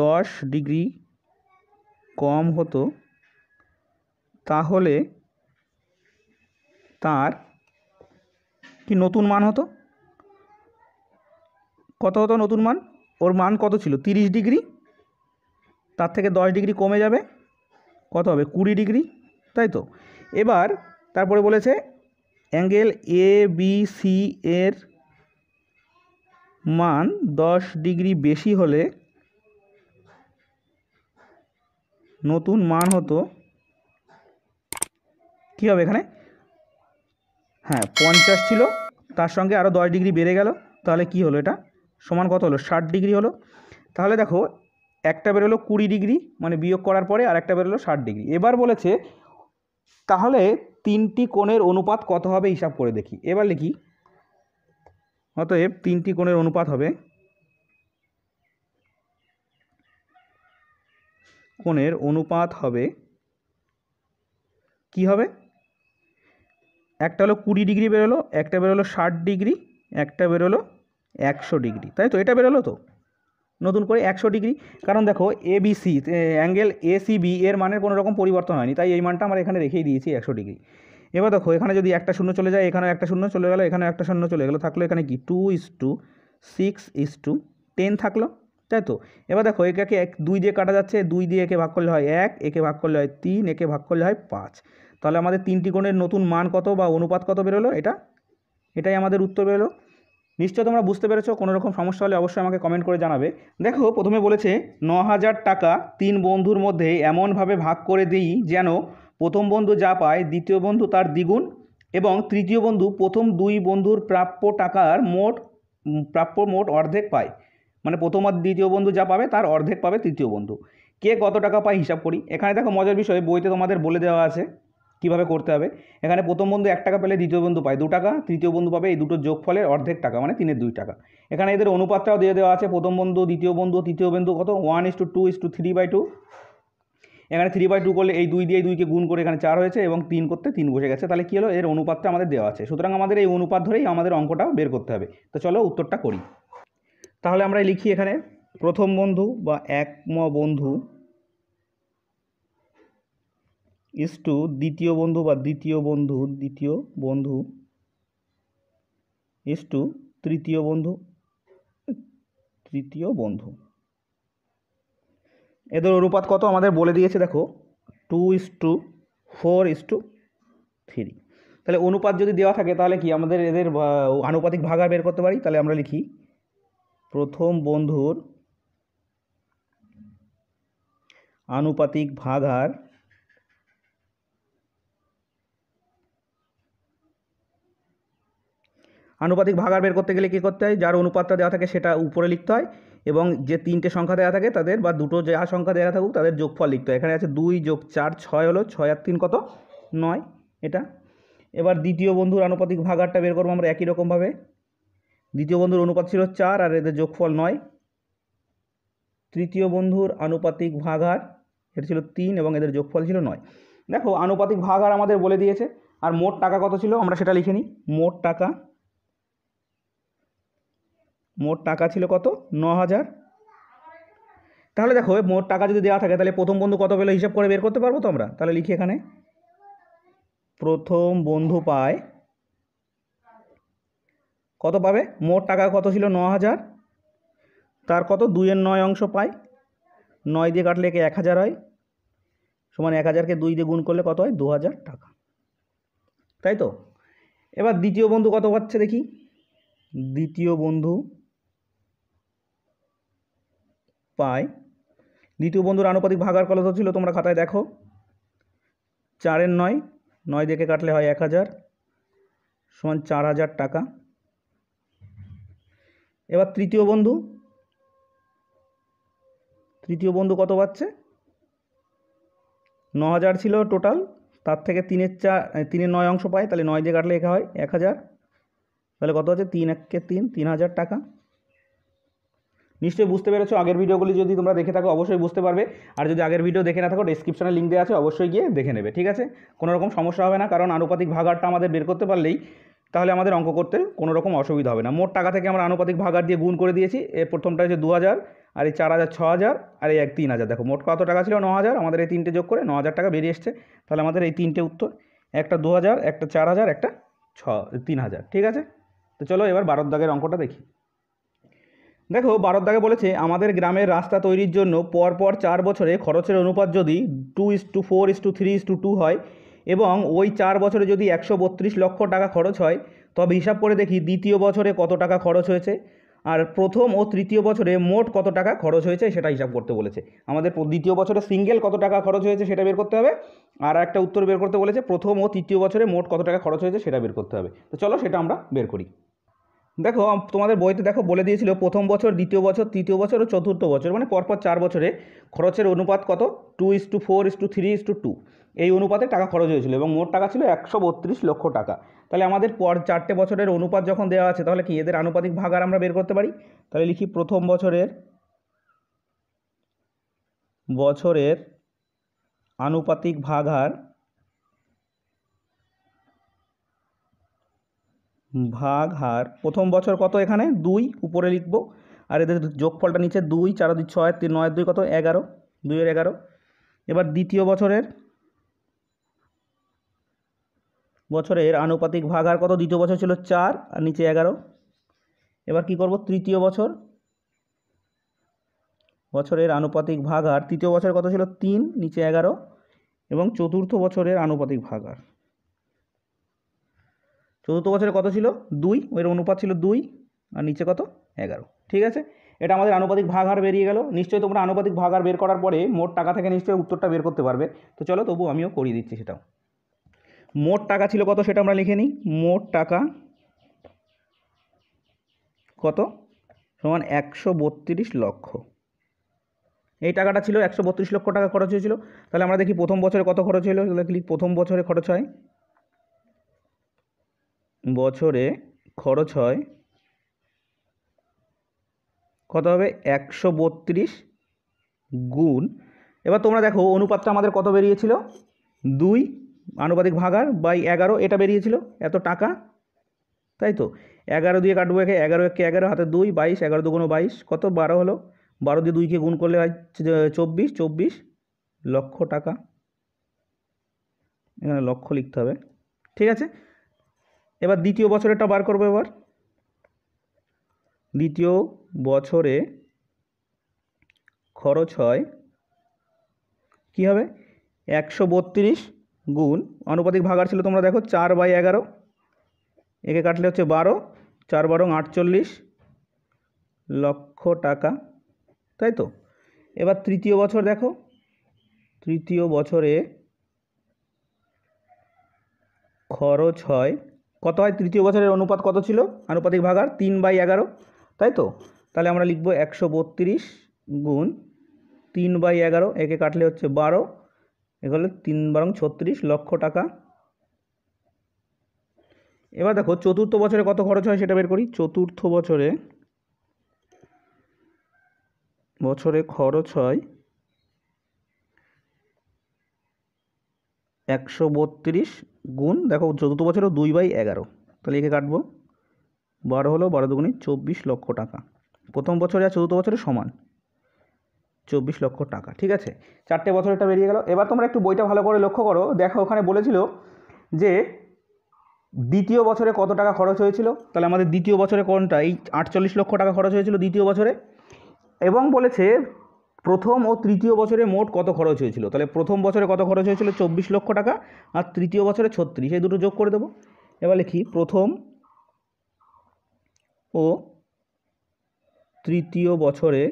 দশ ডিগ্রি কম হতো তাহলে তার কি নতুন মান হতো কত হতো নতুন মান ওর মান কত ছিল তিরিশ ডিগ্রি তার থেকে দশ ডিগ্রি কমে যাবে কত হবে কুড়ি ডিগ্রি তাই তো এবার তারপরে বলেছে অ্যাঙ্গেল এ বি সি এর মান দশ ডিগ্রি বেশি হলে নতুন মান হতো কী হবে এখানে হ্যাঁ পঞ্চাশ ছিল তার সঙ্গে আরও দশ ডিগ্রি বেড়ে গেল তাহলে কি হলো এটা সমান কত হলো ষাট ডিগ্রি হলো তাহলে দেখো একটা বেরোলো কুড়ি ডিগ্রি মানে বিয়োগ করার পরে আর একটা বেরোলো ষাট ডিগ্রি এবার বলেছে তাহলে তিনটি কোণের অনুপাত কত হবে হিসাব করে দেখি এবার লিখি অতএব তিনটি কোণের অনুপাত হবে কোণের অনুপাত হবে কি হবে একটা হলো কুড়ি ডিগ্রি বেরোলো একটা বেরোলো ষাট ডিগ্রি একটা বেরোলো একশো ডিগ্রি তাই তো এটা বেরোলো তো নতুন করে একশো ডিগ্রি কারণ দেখো এবিসি অ্যাঙ্গেল এসিবি এর মানের কোনো রকম পরিবর্তন হয়নি তাই এই মানটা আমরা এখানে রেখেই দিয়েছি একশো ডিগ্রি এবার দেখো এখানে যদি একটা শূন্য চলে যায় এখানে একটা শূন্য চলে গেলো এখানে একটা শূন্য চলে গেলো থাকলো এখানে কি two is to six is to ten থাকলো তাই তো এবার দেখো একে এক দুই দিয়ে কাটা যাচ্ছে দুই দিয়ে একে ভাগ করলে হয় এক একে ভাগ করলে হয় তিন একে ভাগ করলে হয় পাঁচ তাহলে আমাদের তিনটি কোণের নতুন মান কত বা অনুপাত কত বেরোলো এটা এটাই আমাদের উত্তর বেরোলো নিশ্চয় তোমরা বুঝতে পেরেছো কোনো রকম সমস্যা হলে অবশ্যই আমাকে কমেন্ট করে জানাবে দেখো প্রথমে বলেছে ন হাজার টাকা তিন বন্ধুর মধ্যে এমনভাবে ভাগ করে দিই যেন প্রথম বন্ধু যা পায় দ্বিতীয় বন্ধু তার দ্বিগুণ এবং তৃতীয় বন্ধু প্রথম দুই বন্ধুর প্রাপ্য টাকার মোট প্রাপ্য মোট অর্ধেক পায় মানে প্রথম আর দ্বিতীয় বন্ধু যা পাবে তার অর্ধেক পাবে তৃতীয় বন্ধু কে কত টাকা পায় হিসাব করি এখানে দেখো মজার বিষয় বইতে তোমাদের বলে দেওয়া আছে কিভাবে করতে হবে এখানে প্রথম বন্ধু এক টাকা পেলে দ্বিতীয় বন্ধু পায় দু টাকা তৃতীয় বন্ধু পাবে এই দুটো যোগ ফলের অর্ধেক টাকা মানে তিনের দুই টাকা এখানে এদের অনুপাতটাও দিয়ে দেওয়া আছে প্রথম বন্ধু দ্বিতীয় বন্ধু তৃতীয় বন্ধু কত one is to two is to three by two এখানে থ্রি বাই টু করলে এই দুই দিয়ে দুইকে গুণ করে এখানে চার হয়েছে এবং তিন করতে তিন বসে গেছে তাহলে কী হলো এর অনুপাতটা আমাদের দেওয়া আছে সুতরাং আমাদের এই অনুপাত ধরেই আমাদের অঙ্কটা বের করতে হবে তো চলো উত্তরটা করি তাহলে আমরা লিখি এখানে প্রথম বন্ধু বা একম বন্ধু ইস টু দ্বিতীয় বন্ধু বা দ্বিতীয় বন্ধু দ্বিতীয় বন্ধু ইস টু তৃতীয় বন্ধু তৃতীয় বন্ধু এদের অনুপাত কত আমাদের বলে দিয়েছে দেখো two is to four is to three তাহলে অনুপাত যদি দেওয়া থাকে তাহলে কি আমাদের এদের আনুপাতিক ভাগা বের করতে পারি তাহলে আমরা লিখি প্রথম বন্ধুর আনুপাতিক ভাগার আনুপাতিক ভাগার বের করতে গেলে কী করতে হয় যার অনুপাতটা দেওয়া থাকে সেটা উপরে লিখতে হয় এবং যে তিনটে সংখ্যা দেওয়া থাকে তাদের বা দুটো যা সংখ্যা দেওয়া থাকুক তাদের যোগফল লিখতে হয় এখানে আছে দুই যোগ চার ছয় হলো ছয় আর তিন কত নয় এটা এবার দ্বিতীয় বন্ধুর আনুপাতিক ভাগারটা বের করবো আমরা একই রকমভাবে দ্বিতীয় বন্ধুর অনুপাত ছিল চার আর এদের যোগফল নয় তৃতীয় বন্ধুর আনুপাতিক ভাগার এটা ছিল তিন এবং এদের যোগফল ছিল নয় দেখো আনুপাতিক ভাগার আমাদের বলে দিয়েছে আর মোট টাকা কত ছিল আমরা সেটা লিখে নিই মোট টাকা মোট টাকা ছিল কত ন হাজার তাহলে দেখো মোট টাকা যদি দেওয়া থাকে তাহলে প্রথম বন্ধু কত পেলো হিসাব করে বের করতে পারবো তো আমরা তাহলে লিখি এখানে প্রথম বন্ধু পায় কত পাবে মোট টাকা কত ছিল ন হাজার তার কত দুইয়ের নয় অংশ পায় নয় দিয়ে কাটলে একে এক হাজার হয় সমান এক হাজারকে দুই দিয়ে গুণ করলে কত হয় দু হাজার টাকা তাই তো এবার দ্বিতীয় বন্ধু কত পাচ্ছে দেখি দ্বিতীয় বন্ধু পাই দ্বিতীয় বন্ধুর আনুপাতিক ভাগার কত ছিল তোমরা খাতায় দেখো চারের নয় নয় দেখে কাটলে হয় এক হাজার সমান চার হাজার টাকা এবার তৃতীয় বন্ধু তৃতীয় বন্ধু কত পাচ্ছে ন হাজার ছিল টোটাল তার থেকে তিনের চার তিনের নয় অংশ পায় তাহলে নয় দিয়ে কাটলে একা হয় এক হাজার তাহলে কত হচ্ছে তিন এককে তিন তিন হাজার টাকা নিশ্চয়ই বুঝতে পেরেছো আগের ভিডিওগুলি যদি তোমরা দেখে থাকো অবশ্যই বুঝতে পারবে আর যদি আগের ভিডিও দেখে না থাকো ডিসক্রিপশনে লিঙ্ক দেওয়া আছে অবশ্যই গিয়ে দেখে নেবে ঠিক আছে কোনো রকম সমস্যা হবে না কারণ আনুপাতিক ভাগারটা আমাদের বের করতে পারলেই তাহলে আমাদের অঙ্ক করতে কোনো রকম অসুবিধা হবে না মোট টাকা থেকে আমরা আনুপাতিক ভাগার দিয়ে গুণ করে দিয়েছি এর প্রথমটা হচ্ছে দু হাজার আর এই চার হাজার ছ হাজার আর এই এক তিন হাজার দেখো মোট কত টাকা ছিল ন হাজার আমাদের এই তিনটে যোগ করে ন হাজার টাকা বেরিয়ে এসছে তাহলে আমাদের এই তিনটে উত্তর একটা দু হাজার একটা চার হাজার একটা ছ তিন হাজার ঠিক আছে তো চলো এবার বারোর দাগের অঙ্কটা দেখি দেখো ভারত বলেছে আমাদের গ্রামের রাস্তা তৈরির জন্য পরপর চার বছরে খরচের অনুপাত যদি two is to four is to three is to two হয় এবং ওই চার বছরে যদি একশো বত্রিশ লক্ষ টাকা খরচ হয় তবে হিসাব করে দেখি দ্বিতীয় বছরে কত টাকা খরচ হয়েছে আর প্রথম ও তৃতীয় বছরে মোট কত টাকা খরচ হয়েছে সেটা হিসাব করতে বলেছে আমাদের দ্বিতীয় বছরে সিঙ্গেল কত টাকা খরচ হয়েছে সেটা বের করতে হবে আর একটা উত্তর বের করতে বলেছে প্রথম ও তৃতীয় বছরে মোট কত টাকা খরচ হয়েছে সেটা বের করতে হবে তো চলো সেটা আমরা বের করি দেখো তোমাদের বইতে দেখো বলে দিয়েছিল প্রথম বছর দ্বিতীয় বছর তৃতীয় বছর ও চতুর্থ বছর মানে পরপর চার বছরে খরচের অনুপাত কত two is to four is to three is to two এই অনুপাতে টাকা খরচ হয়েছিল এবং মোট টাকা ছিল একশো বত্রিশ লক্ষ টাকা তাহলে আমাদের পর চারটে বছরের অনুপাত যখন দেওয়া আছে তাহলে কি এদের আনুপাতিক ভাগ আর আমরা বের করতে পারি তাহলে লিখি প্রথম বছরের বছরের আনুপাতিক ভাগ আর ভাগ হার প্রথম বছর কত এখানে দুই উপরে লিখবো আর এদের যোগফলটা নিচে দুই চার দুই ছয় তিন নয় দুই কত এগারো দুইয়ের এগারো এবার দ্বিতীয় বছরের বছরের আনুপাতিক ভাগ হার কত দ্বিতীয় বছর ছিল চার আর নিচে এগারো এবার কি করব তৃতীয় বছর বছরের আনুপাতিক ভাগ হার তৃতীয় বছর কত ছিল তিন নিচে এগারো এবং চতুর্থ বছরের আনুপাতিক ভাগ হার চতুর্থ বছরে কত ছিল দুই এর অনুপাত ছিল দুই আর নিচে কত এগারো ঠিক আছে এটা আমাদের আনুপাতিক ভাগ হার বেরিয়ে গেল নিশ্চয়ই তোমরা আনুপাতিক ভাগ হার বের করার পরে মোট টাকা থেকে নিশ্চয়ই উত্তরটা বের করতে পারবে তো চলো তবু আমিও করিয়ে দিচ্ছি সেটাও মোট টাকা ছিল কত সেটা আমরা লিখে নিই মোট টাকা কত সমান একশো বত্রিশ লক্ষ এই টাকাটা ছিল একশো বত্রিশ লক্ষ টাকা খরচ হয়েছিল তাহলে আমরা দেখি প্রথম বছরে কত খরচ হয়েছিল লিখ প্রথম বছরে খরচ হয় বছরে খরচ হয় কত হবে একশো বত্রিশ গুণ এবার তোমরা দেখো অনুপাতটা আমাদের কত বেরিয়েছিল দুই আনুপাতিক ভাগার বাই এগারো এটা বেরিয়েছিল এত টাকা তাই তো এগারো দিয়ে কাটবো একে এগারো একে এগারো হাতে দুই বাইশ এগারো দুগুণো বাইশ কত বারো হলো বারো দিয়ে দুইকে গুণ করলে হয় চব্বিশ চব্বিশ লক্ষ টাকা এখানে লক্ষ লিখতে হবে ঠিক আছে এবার দ্বিতীয় বছরেরটা বার করবো এবার দ্বিতীয় বছরে খরচ হয় কি হবে একশো বত্রিশ গুণ আনুপাতিক ভাগার ছিল তোমরা দেখো চার বাই এগারো একে কাটলে হচ্ছে বারো চার বারো আটচল্লিশ লক্ষ টাকা তাই তো এবার তৃতীয় বছর দেখো তৃতীয় বছরে খরচ হয় কত হয় তৃতীয় বছরের অনুপাত কত ছিল আনুপাতিক ভাগার তিন বাই এগারো তাই তো তাহলে আমরা লিখব একশো বত্রিশ গুণ তিন বাই এগারো একে কাটলে হচ্ছে বারো এগুলো তিন বারং ছত্রিশ লক্ষ টাকা এবার দেখো চতুর্থ বছরে কত খরচ হয় সেটা বের করি চতুর্থ বছরে বছরে খরচ হয় একশো বত্রিশ গুণ দেখো চতুর্থ বছরও দুই বাই এগারো তাহলে একে কাটবো বারো হলো বারো দুগুণে চব্বিশ লক্ষ টাকা প্রথম বছরে আর চতুর্থ বছরে সমান চব্বিশ লক্ষ টাকা ঠিক আছে চারটে বছরেরটা বেরিয়ে গেল এবার তোমরা একটু বইটা ভালো করে লক্ষ্য করো দেখো ওখানে বলেছিল যে দ্বিতীয় বছরে কত টাকা খরচ হয়েছিল তাহলে আমাদের দ্বিতীয় বছরে কোনটা এই আটচল্লিশ লক্ষ টাকা খরচ হয়েছিল দ্বিতীয় বছরে এবং বলেছে প্রথম ও তৃতীয় বছরে মোট কত খরচ হয়েছিল তাহলে প্রথম বছরে কত খরচ হয়েছিল চব্বিশ লক্ষ টাকা আর তৃতীয় বছরে ছত্রিশ এই দুটো যোগ করে দেবো এবার লিখি প্রথম ও তৃতীয় বছরে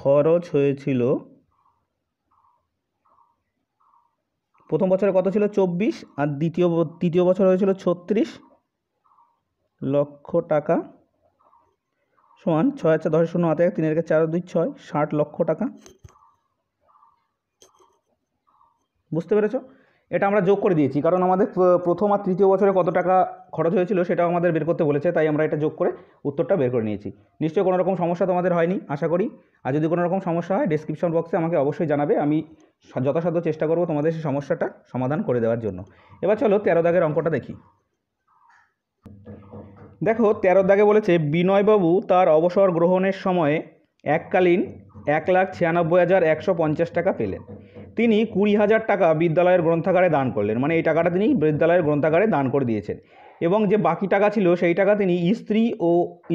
খরচ হয়েছিল প্রথম বছরে কত ছিল চব্বিশ আর দ্বিতীয় তৃতীয় বছর হয়েছিল ছত্রিশ লক্ষ টাকা সমান ছয় হাজার দশ শূন্য হাতে এক তিনের চার দুই ছয় ষাট লক্ষ টাকা বুঝতে পেরেছ এটা আমরা যোগ করে দিয়েছি কারণ আমাদের প্রথম আর তৃতীয় বছরে কত টাকা খরচ হয়েছিল সেটাও আমাদের বের করতে বলেছে তাই আমরা এটা যোগ করে উত্তরটা বের করে নিয়েছি নিশ্চয়ই কোনো রকম সমস্যা তোমাদের হয়নি আশা করি আর যদি কোনো রকম সমস্যা হয় ডিসক্রিপশন বক্সে আমাকে অবশ্যই জানাবে আমি যথাসাধ্য চেষ্টা করব তোমাদের সেই সমস্যাটা সমাধান করে দেওয়ার জন্য এবার চলো তেরো দাগের অঙ্কটা দেখি দেখো তেরো দাগে বলেছে বিনয়বাবু তার অবসর গ্রহণের সময়ে এককালীন এক লাখ ছিয়ানব্বই হাজার একশো পঞ্চাশ টাকা পেলেন তিনি কুড়ি হাজার টাকা বিদ্যালয়ের গ্রন্থাগারে দান করলেন মানে এই টাকাটা তিনি বিদ্যালয়ের গ্রন্থাগারে দান করে দিয়েছেন এবং যে বাকি টাকা ছিল সেই টাকা তিনি স্ত্রী ও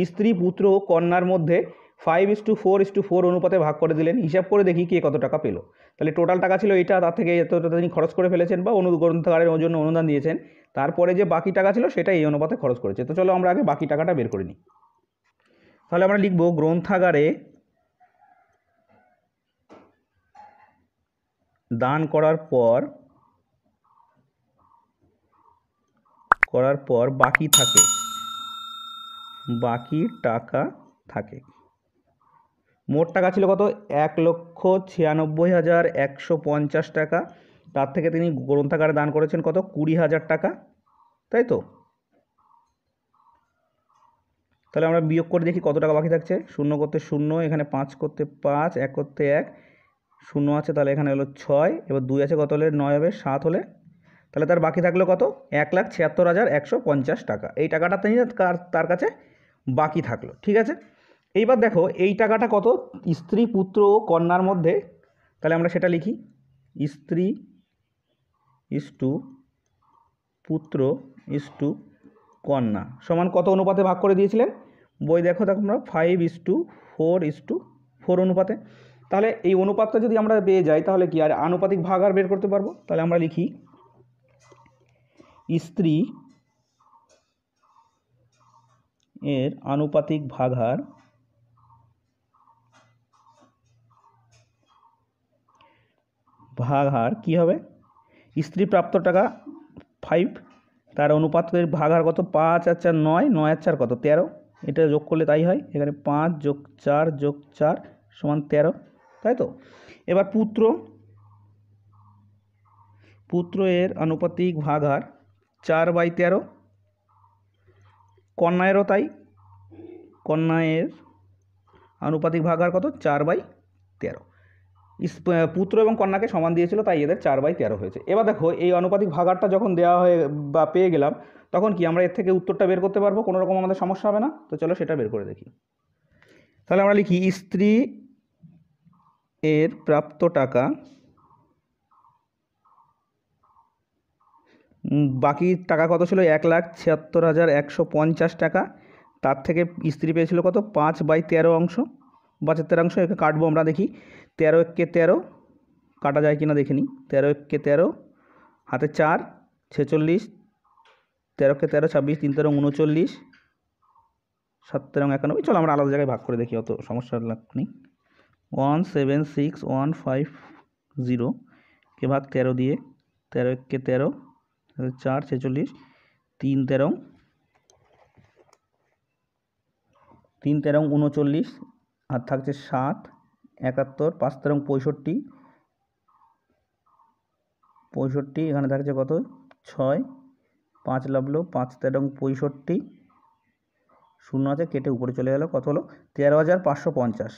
স্ত্রী পুত্র ও কন্যার মধ্যে five is to four is to four অনুপাতে ভাগ করে দিলেন হিসাব করে দেখি কে কত টাকা পেলো তাহলে টোটাল টাকা ছিল এটা তার থেকে এতটা তিনি খরচ করে ফেলেছেন বা অনু গ্রন্থাগারের জন্য অনুদান দিয়েছেন তারপরে যে বাকি টাকা ছিল সেটা এই অনুপাতে খরচ করেছে তো চলো আমরা আগে বাকি টাকাটা বের করে নিই তাহলে আমরা লিখব গ্রন্থাগারে দান করার পর করার পর বাকি থাকে বাকি টাকা থাকে মোট টাকা ছিল কত এক লক্ষ ছিয়ানব্বই হাজার একশো পঞ্চাশ টাকা তার থেকে তিনি গ্রন্থাগারে দান করেছেন কত কুড়ি হাজার টাকা তাই তো তাহলে আমরা বিয়োগ করে দেখি কত টাকা বাকি থাকছে শূন্য করতে শূন্য এখানে পাঁচ করতে পাঁচ এক করতে এক শূন্য আছে তাহলে এখানে হলো ছয় এবার দুই আছে কত হলে নয় হবে সাত হলে তাহলে তার বাকি থাকলো কত এক লাখ ছিয়াত্তর হাজার একশো পঞ্চাশ টাকা এই টাকাটা তিনি তার কাছে বাকি থাকলো ঠিক আছে এইবার দেখো এই টাকাটা কত স্ত্রী পুত্র ও কন্যার মধ্যে তাহলে আমরা সেটা লিখি স্ত্রী ইস্টু পুত্র ইস্টু কন্যা সমান কত অনুপাতে ভাগ করে দিয়েছিলেন বই দেখো দেখো আমরা five is to four is to four অনুপাতে তাহলে এই অনুপাতটা যদি আমরা পেয়ে যাই তাহলে কি আর আনুপাতিক ভাগ আর বের করতে পারবো তাহলে আমরা লিখি স্ত্রী এর আনুপাতিক ভাগ হার কি হবে প্রাপ্ত টাকা ফাইভ তার অনুপাতের ভাগ আর কত পাঁচ আর চার নয় নয় আর চার কত তেরো এটা যোগ করলে তাই হয় এখানে পাঁচ যোগ চার যোগ চার সমান তেরো তাই তো এবার পুত্র পুত্র এর আনুপাতিক আর চার বাই তেরো কন্যায়েরও তাই কন্যায়ের আনুপাতিক আর কত চার বাই তেরো পুত্র এবং কন্যাকে সমান দিয়েছিল তাই এদের চার বাই তেরো হয়েছে এবার দেখো এই আনুপাতিক ভাগারটা যখন দেওয়া হয়ে বা পেয়ে গেলাম তখন কি আমরা এর থেকে উত্তরটা বের করতে পারবো কোনো রকম আমাদের সমস্যা হবে না তো চলো সেটা বের করে দেখি তাহলে আমরা লিখি স্ত্রী এর প্রাপ্ত টাকা বাকি টাকা কত ছিল এক লাখ ছিয়াত্তর হাজার একশো পঞ্চাশ টাকা তার থেকে স্ত্রী পেয়েছিল কত পাঁচ বাই তেরো অংশ বা অংশ একে কাটবো আমরা দেখি তেরো এককে তেরো কাটা যায় কিনা দেখে নি তেরো এককে তেরো হাতে চার ছেচল্লিশ তেরোকে তেরো ছাব্বিশ তিন তেরো উনচল্লিশ সাত তেরো একানব্বই চলো আমরা আলাদা জায়গায় ভাগ করে দেখি অত সমস্যা লাগ নেই one seven six one five zero কে ভাগ তেরো দিয়ে তেরো এককে তেরো চার ছেচল্লিশ তিন তেরো তিন তেরো উনচল্লিশ আর থাকছে সাত একাত্তর পাঁচ তেরং পঁয়ষট্টি পঁয়ষট্টি এখানে থাকছে কত ছয় পাঁচ লাভলো পাঁচ তেরং পঁয়ষট্টি শূন্য আছে কেটে উপরে চলে গেল কত হলো তেরো হাজার পাঁচশো পঞ্চাশ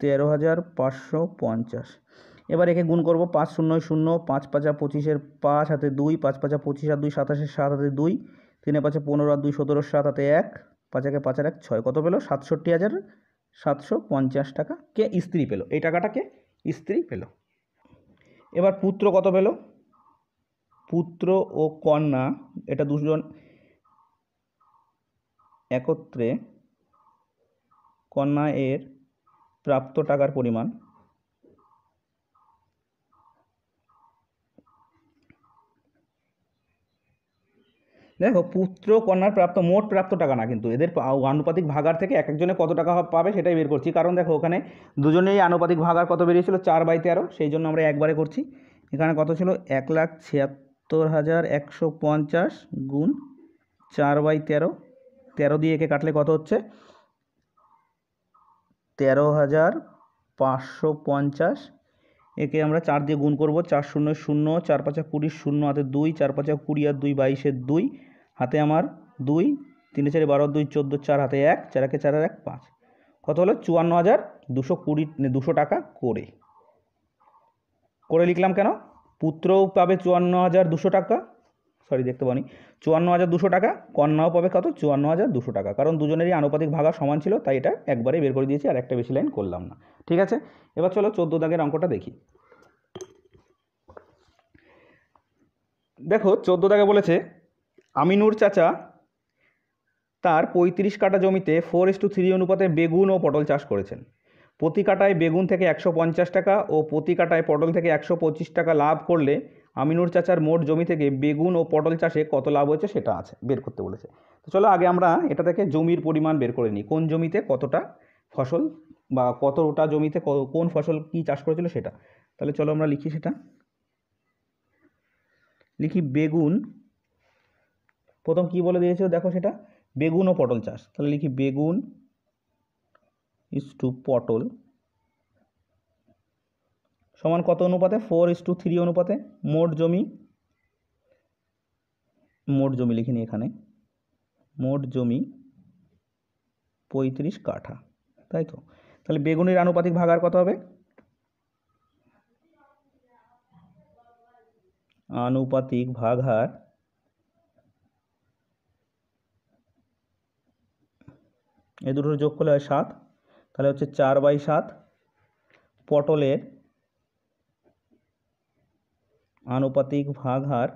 তেরো হাজার পাঁচশো পঞ্চাশ এবার একে গুণ করব পাঁচ শূন্য শূন্য পাঁচ পাঁচা পঁচিশের পাঁচ হাতে দুই পাঁচ পাঁচা পঁচিশ আর দুই সাতাশের সাত হাতে দুই তিনে পাঁচে পনেরো আর দুই সতেরো সাত হাতে এক পাঁচাকে পাঁচের এক ছয় কত পেলো সাতষট্টি হাজার সাতশো পঞ্চাশ টাকা কে স্ত্রী পেল এই টাকাটা কে স্ত্রী পেল এবার পুত্র কত পেল পুত্র ও কন্যা এটা দুজন একত্রে কন্যা এর প্রাপ্ত টাকার পরিমাণ দেখো পুত্র কন্যার প্রাপ্ত মোট প্রাপ্ত টাকা না কিন্তু এদের আনুপাতিক ভাগার থেকে এক একজনে কত টাকা পাবে সেটাই বের করছি কারণ দেখো ওখানে দুজনেই আনুপাতিক ভাগার কত বেরিয়েছিল চার বাই তেরো সেই জন্য আমরা একবারে করছি এখানে কত ছিল এক লাখ ছিয়াত্তর হাজার একশো পঞ্চাশ গুণ চার বাই তেরো তেরো দিয়ে একে কাটলে কত হচ্ছে তেরো হাজার পাঁচশো পঞ্চাশ একে আমরা চার দিয়ে গুণ করব চার শূন্য শূন্য চার পাঁচা কুড়ি শূন্য হাতে দুই চার পাঁচা কুড়ি আর দুই বাইশের দুই হাতে আমার দুই তিনে চারি বারো দুই চোদ্দো চার হাতে এক চার একে চার এক পাঁচ কত হলো চুয়ান্ন হাজার দুশো কুড়ি মানে দুশো টাকা করে করে লিখলাম কেন পুত্রও পাবে চুয়ান্ন হাজার দুশো টাকা সরি দেখতে পানি চুয়ান্ন হাজার দুশো টাকা কন্যাও পাবে কত চুয়ান্ন হাজার দুশো টাকা কারণ দুজনেরই আনুপাতিক ভাগা সমান ছিল তাই এটা একবারে বের করে দিয়েছি আর একটা বেশি লাইন করলাম না ঠিক আছে এবার চলো চোদ্দো দাগের অঙ্কটা দেখি দেখো চোদ্দো দাগে বলেছে আমিনুর চাচা তার পঁয়ত্রিশ কাটা জমিতে ফোর এস টু থ্রি অনুপাতে বেগুন ও পটল চাষ করেছেন প্রতি কাটায় বেগুন থেকে একশো পঞ্চাশ টাকা ও প্রতি কাটায় পটল থেকে একশো পঁচিশ টাকা লাভ করলে আমিনুর চাচার মোট জমি থেকে বেগুন ও পটল চাষে কত লাভ হয়েছে সেটা আছে বের করতে বলেছে তো চলো আগে আমরা এটা থেকে জমির পরিমাণ বের করে নিই কোন জমিতে কতটা ফসল বা কতটা জমিতে কোন ফসল কি চাষ করেছিল সেটা তাহলে চলো আমরা লিখি সেটা লিখি বেগুন প্রথম কি বলে দিয়েছিল দেখো সেটা বেগুন ও পটল চাষ তাহলে লিখি বেগুন ইস টু পটল সমান কত অনুপাতে ফোর ইস টু থ্রি অনুপাতে মোট জমি মোট জমি লিখি নি এখানে মোট জমি পঁয়ত্রিশ কাঠা তাই তো তাহলে বেগুনের আনুপাতিক ভাগার কত হবে আনুপাতিক ভাগ এই দুটোর যোগ করলে হয় সাত তাহলে হচ্ছে চার বাই সাত পটলের আনুপাতিক ভাগহার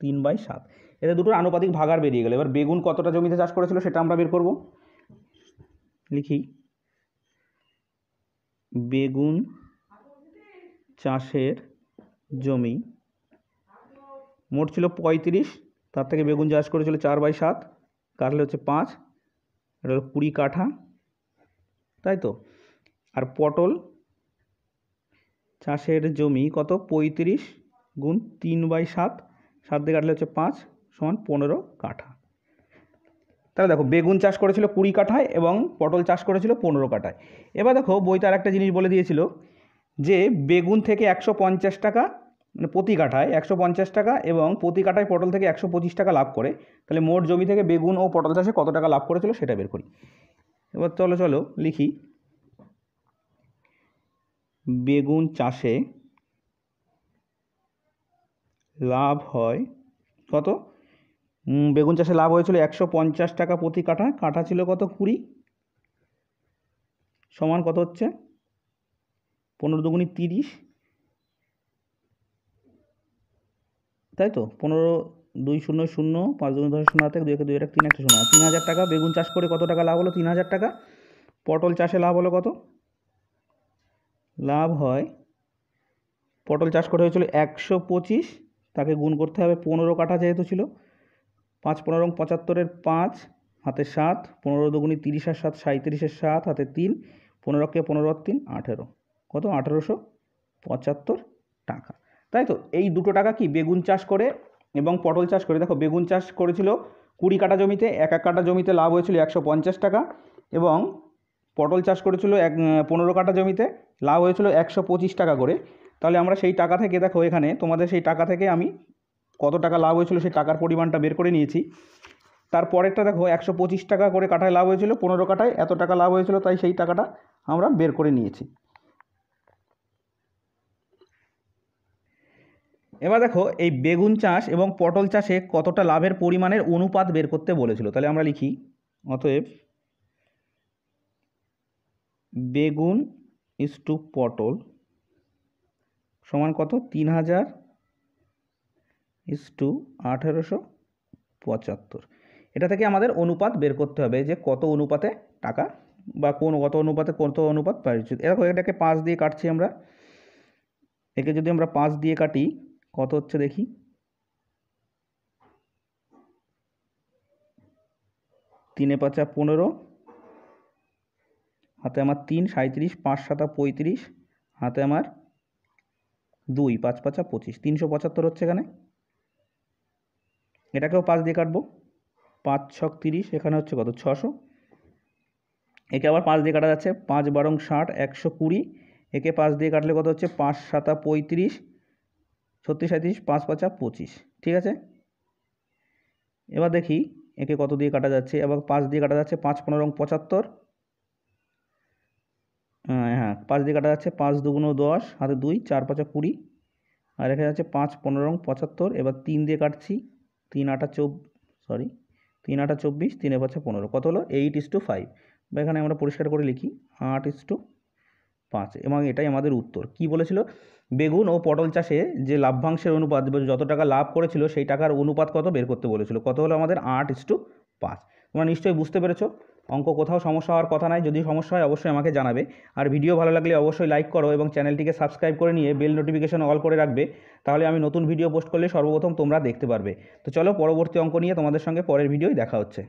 তিন বাই সাত এটা দুটোর আনুপাতিক ভাগার বেরিয়ে গেল এবার বেগুন কতটা জমিতে চাষ করেছিল সেটা আমরা বের করব লিখি বেগুন চাষের জমি মোট ছিল পঁয়ত্রিশ তার থেকে বেগুন চাষ করেছিল চার বাই সাত কাটলে হচ্ছে পাঁচ এটা হলো কুড়ি কাঠা তাই তো আর পটল চাষের জমি কত পঁয়ত্রিশ গুণ তিন বাই সাত সাত দিয়ে কাটলে হচ্ছে পাঁচ সমান পনেরো কাঠা তাহলে দেখো বেগুন চাষ করেছিল কুড়ি কাঠায় এবং পটল চাষ করেছিল পনেরো কাঠায় এবার দেখো বইতে আর একটা জিনিস বলে দিয়েছিল যে বেগুন থেকে একশো টাকা মানে প্রতি কাঠায় একশো পঞ্চাশ টাকা এবং প্রতি কাঠায় পটল থেকে একশো পঁচিশ টাকা লাভ করে তাহলে মোট জমি থেকে বেগুন ও পটল চাষে কত টাকা লাভ করেছিল সেটা বের করি এবার চলো চলো লিখি বেগুন চাষে লাভ হয় কত বেগুন চাষে লাভ হয়েছিল একশো পঞ্চাশ টাকা প্রতি কাঠা কাঠা ছিল কত কুড়ি সমান কত হচ্ছে পনেরো দুগুণি তিরিশ তাই তো পনেরো দুই শূন্য শূন্য পাঁচ দুই দশ শূন্য এক দুই এক দুই এক তিন একটা শূন্য তিন হাজার টাকা বেগুন চাষ করে কত টাকা লাভ হলো তিন হাজার টাকা পটল চাষে লাভ হলো কত লাভ হয় পটল চাষ করে হয়েছিল একশো পঁচিশ তাকে গুণ করতে হবে পনেরো কাঠা যেহেতু ছিল পাঁচ পনেরো পঁচাত্তরের পাঁচ হাতে সাত পনেরো দুগুণি তিরিশ আর সাত সাঁত্রিশের সাত হাতে তিন পনেরোকে পনেরো তিন আঠেরো কত আঠেরোশো পঁচাত্তর টাকা তাই তো এই দুটো টাকা কি বেগুন চাষ করে এবং পটল চাষ করে দেখো বেগুন চাষ করেছিল কুড়ি কাটা জমিতে এক এক কাটা জমিতে লাভ হয়েছিল একশো পঞ্চাশ টাকা এবং পটল চাষ করেছিল এক পনেরো কাটা জমিতে লাভ হয়েছিল একশো পঁচিশ টাকা করে তাহলে আমরা সেই টাকা থেকে দেখো এখানে তোমাদের সেই টাকা থেকে আমি কত টাকা লাভ হয়েছিল সেই টাকার পরিমাণটা বের করে নিয়েছি তারপরেরটা দেখো একশো পঁচিশ টাকা করে কাঠায় লাভ হয়েছিল পনেরো কাঠায় এত টাকা লাভ হয়েছিল তাই সেই টাকাটা আমরা বের করে নিয়েছি এবার দেখো এই বেগুন চাষ এবং পটল চাষে কতটা লাভের পরিমাণের অনুপাত বের করতে বলেছিল তাহলে আমরা লিখি অতএব বেগুন ইস টু পটল সমান কত তিন হাজার ইস টু আঠেরোশো পঁচাত্তর এটা থেকে আমাদের অনুপাত বের করতে হবে যে কত অনুপাতে টাকা বা কোন কত অনুপাতে কত অনুপাত পাওয়া উচিত এরকম এটাকে পাঁচ দিয়ে কাটছি আমরা একে যদি আমরা পাঁচ দিয়ে কাটি কত হচ্ছে দেখি তিনে পাঁচা পনেরো হাতে আমার তিন সাঁত্রিশ পাঁচ সাতা পঁয়ত্রিশ হাতে আমার দুই পাঁচ পাঁচা পঁচিশ তিনশো পঁচাত্তর হচ্ছে এখানে এটাকেও পাঁচ দিয়ে কাটবো পাঁচ ছক তিরিশ এখানে হচ্ছে কত ছশো একে আবার পাঁচ দিয়ে কাটা যাচ্ছে পাঁচ বারং ষাট একশো কুড়ি একে পাঁচ দিয়ে কাটলে কত হচ্ছে পাঁচ সাতা পঁয়ত্রিশ ছত্রিশ সাঁত্রিশ পাঁচ পাঁচা পঁচিশ ঠিক আছে এবার দেখি একে কত দিয়ে কাটা যাচ্ছে এবার পাঁচ দিয়ে কাটা যাচ্ছে পাঁচ পনেরো পঁচাত্তর হ্যাঁ পাঁচ দিয়ে কাটা যাচ্ছে পাঁচ দুগুণ দশ হাতে দুই চার পাঁচা কুড়ি আর রেখে যাচ্ছে পাঁচ পনেরো পঁচাত্তর এবার তিন দিয়ে কাটছি তিন আটা চব সরি তিন আটা চব্বিশ তিনে পাঁচা পনেরো কত হলো এইট ইস টু ফাইভ বা এখানে আমরা পরিষ্কার করে লিখি আট ইস টু পাঁচ এবং এটাই আমাদের উত্তর কি বলেছিল বেগুন ও পটল চাষে যে লাভ্যাংশের অনুপাত যত টাকা লাভ করেছিল সেই টাকার অনুপাত কত বের করতে বলেছিল কত হলো আমাদের আট ইস্টু পাঁচ তোমরা নিশ্চয়ই বুঝতে পেরেছো অঙ্ক কোথাও সমস্যা হওয়ার কথা নাই যদি সমস্যা হয় অবশ্যই আমাকে জানাবে আর ভিডিও ভালো লাগলে অবশ্যই লাইক করো এবং চ্যানেলটিকে সাবস্ক্রাইব করে নিয়ে বেল নোটিফিকেশন অল করে রাখবে তাহলে আমি নতুন ভিডিও পোস্ট করলে সর্বপ্রথম তোমরা দেখতে পারবে তো চলো পরবর্তী অঙ্ক নিয়ে তোমাদের সঙ্গে পরের ভিডিওই দেখা হচ্ছে